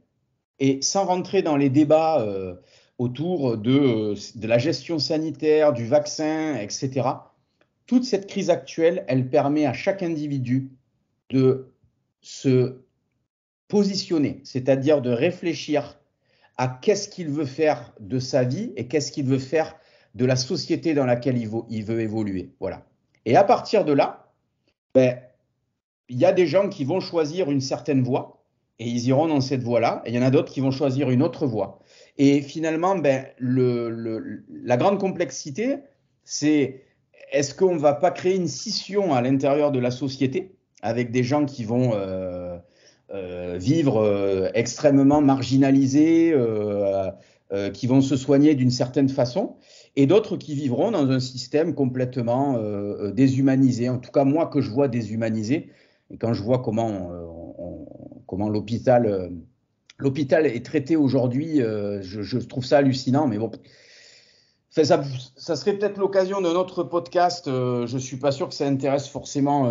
et sans rentrer dans les débats euh, autour de la gestion sanitaire, du vaccin, etc., toute cette crise actuelle, elle permet à chaque individu de se positionner, c'est-à-dire de réfléchir à qu'est-ce qu'il veut faire de sa vie et qu'est-ce qu'il veut faire de la société dans laquelle il, veut évoluer. Voilà. Et à partir de là, ben, il y a des gens qui vont choisir une certaine voie et ils iront dans cette voie-là, et il y en a d'autres qui vont choisir une autre voie. Et finalement, ben, la grande complexité, c'est est-ce qu'on ne va pas créer une scission à l'intérieur de la société avec des gens qui vont euh, euh, vivre euh, extrêmement marginalisés, qui vont se soigner d'une certaine façon, et d'autres qui vivront dans un système complètement euh, euh, déshumanisé, en tout cas moi que je vois déshumanisé, et quand je vois comment, euh, comment l'hôpital, l'hôpital est traité aujourd'hui, je, trouve ça hallucinant, mais bon. ça, ça, serait peut-être l'occasion d'un autre podcast. je ne suis pas sûr que ça intéresse forcément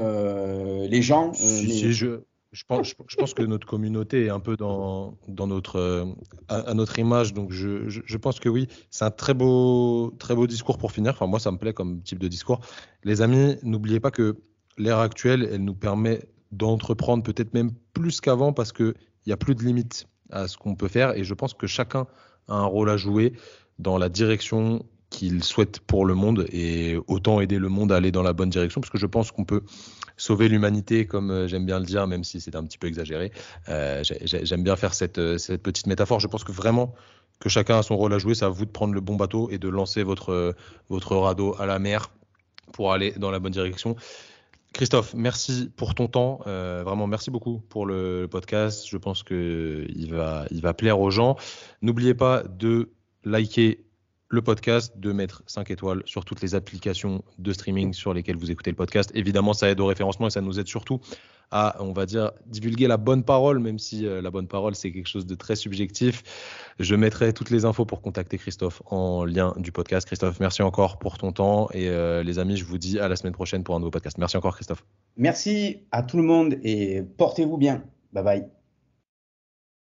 les gens. Si, si, je, je pense, je pense, que notre communauté est un peu dans, dans notre, euh, à, notre image, donc je, pense que oui, c'est un très beau, très beau discours pour finir. Enfin, moi, ça me plaît comme type de discours. Les amis, n'oubliez pas que l'ère actuelle, elle nous permet d'entreprendre peut-être même plus qu'avant parce qu'il n'y a plus de limites à ce qu'on peut faire et je pense que chacun a un rôle à jouer dans la direction qu'il souhaite pour le monde et autant aider le monde à aller dans la bonne direction parce que je pense qu'on peut sauver l'humanité, comme euh, j'aime bien le dire, même si c'est un petit peu exagéré. Euh, j'aime bien faire euh, cette, petite métaphore. Je pense que vraiment que chacun a son rôle à jouer. C'est à vous de prendre le bon bateau et de lancer votre, votre radeau à la mer pour aller dans la bonne direction. Christophe, merci pour ton temps. vraiment, merci beaucoup pour le, podcast. Je pense qu'il va, il va plaire aux gens. N'oubliez pas de liker le podcast, de mettre 5 étoiles sur toutes les applications de streaming sur lesquelles vous écoutez le podcast. Évidemment, ça aide au référencement et ça nous aide surtout à, on va dire, divulguer la bonne parole, même si euh, la bonne parole, c'est quelque chose de très subjectif. Je mettrai toutes les infos pour contacter Christophe en lien du podcast. Christophe, merci encore pour ton temps. Et euh, les amis, je vous dis à la semaine prochaine pour un nouveau podcast. Merci encore, Christophe. Merci à tout le monde et portez-vous bien. Bye bye.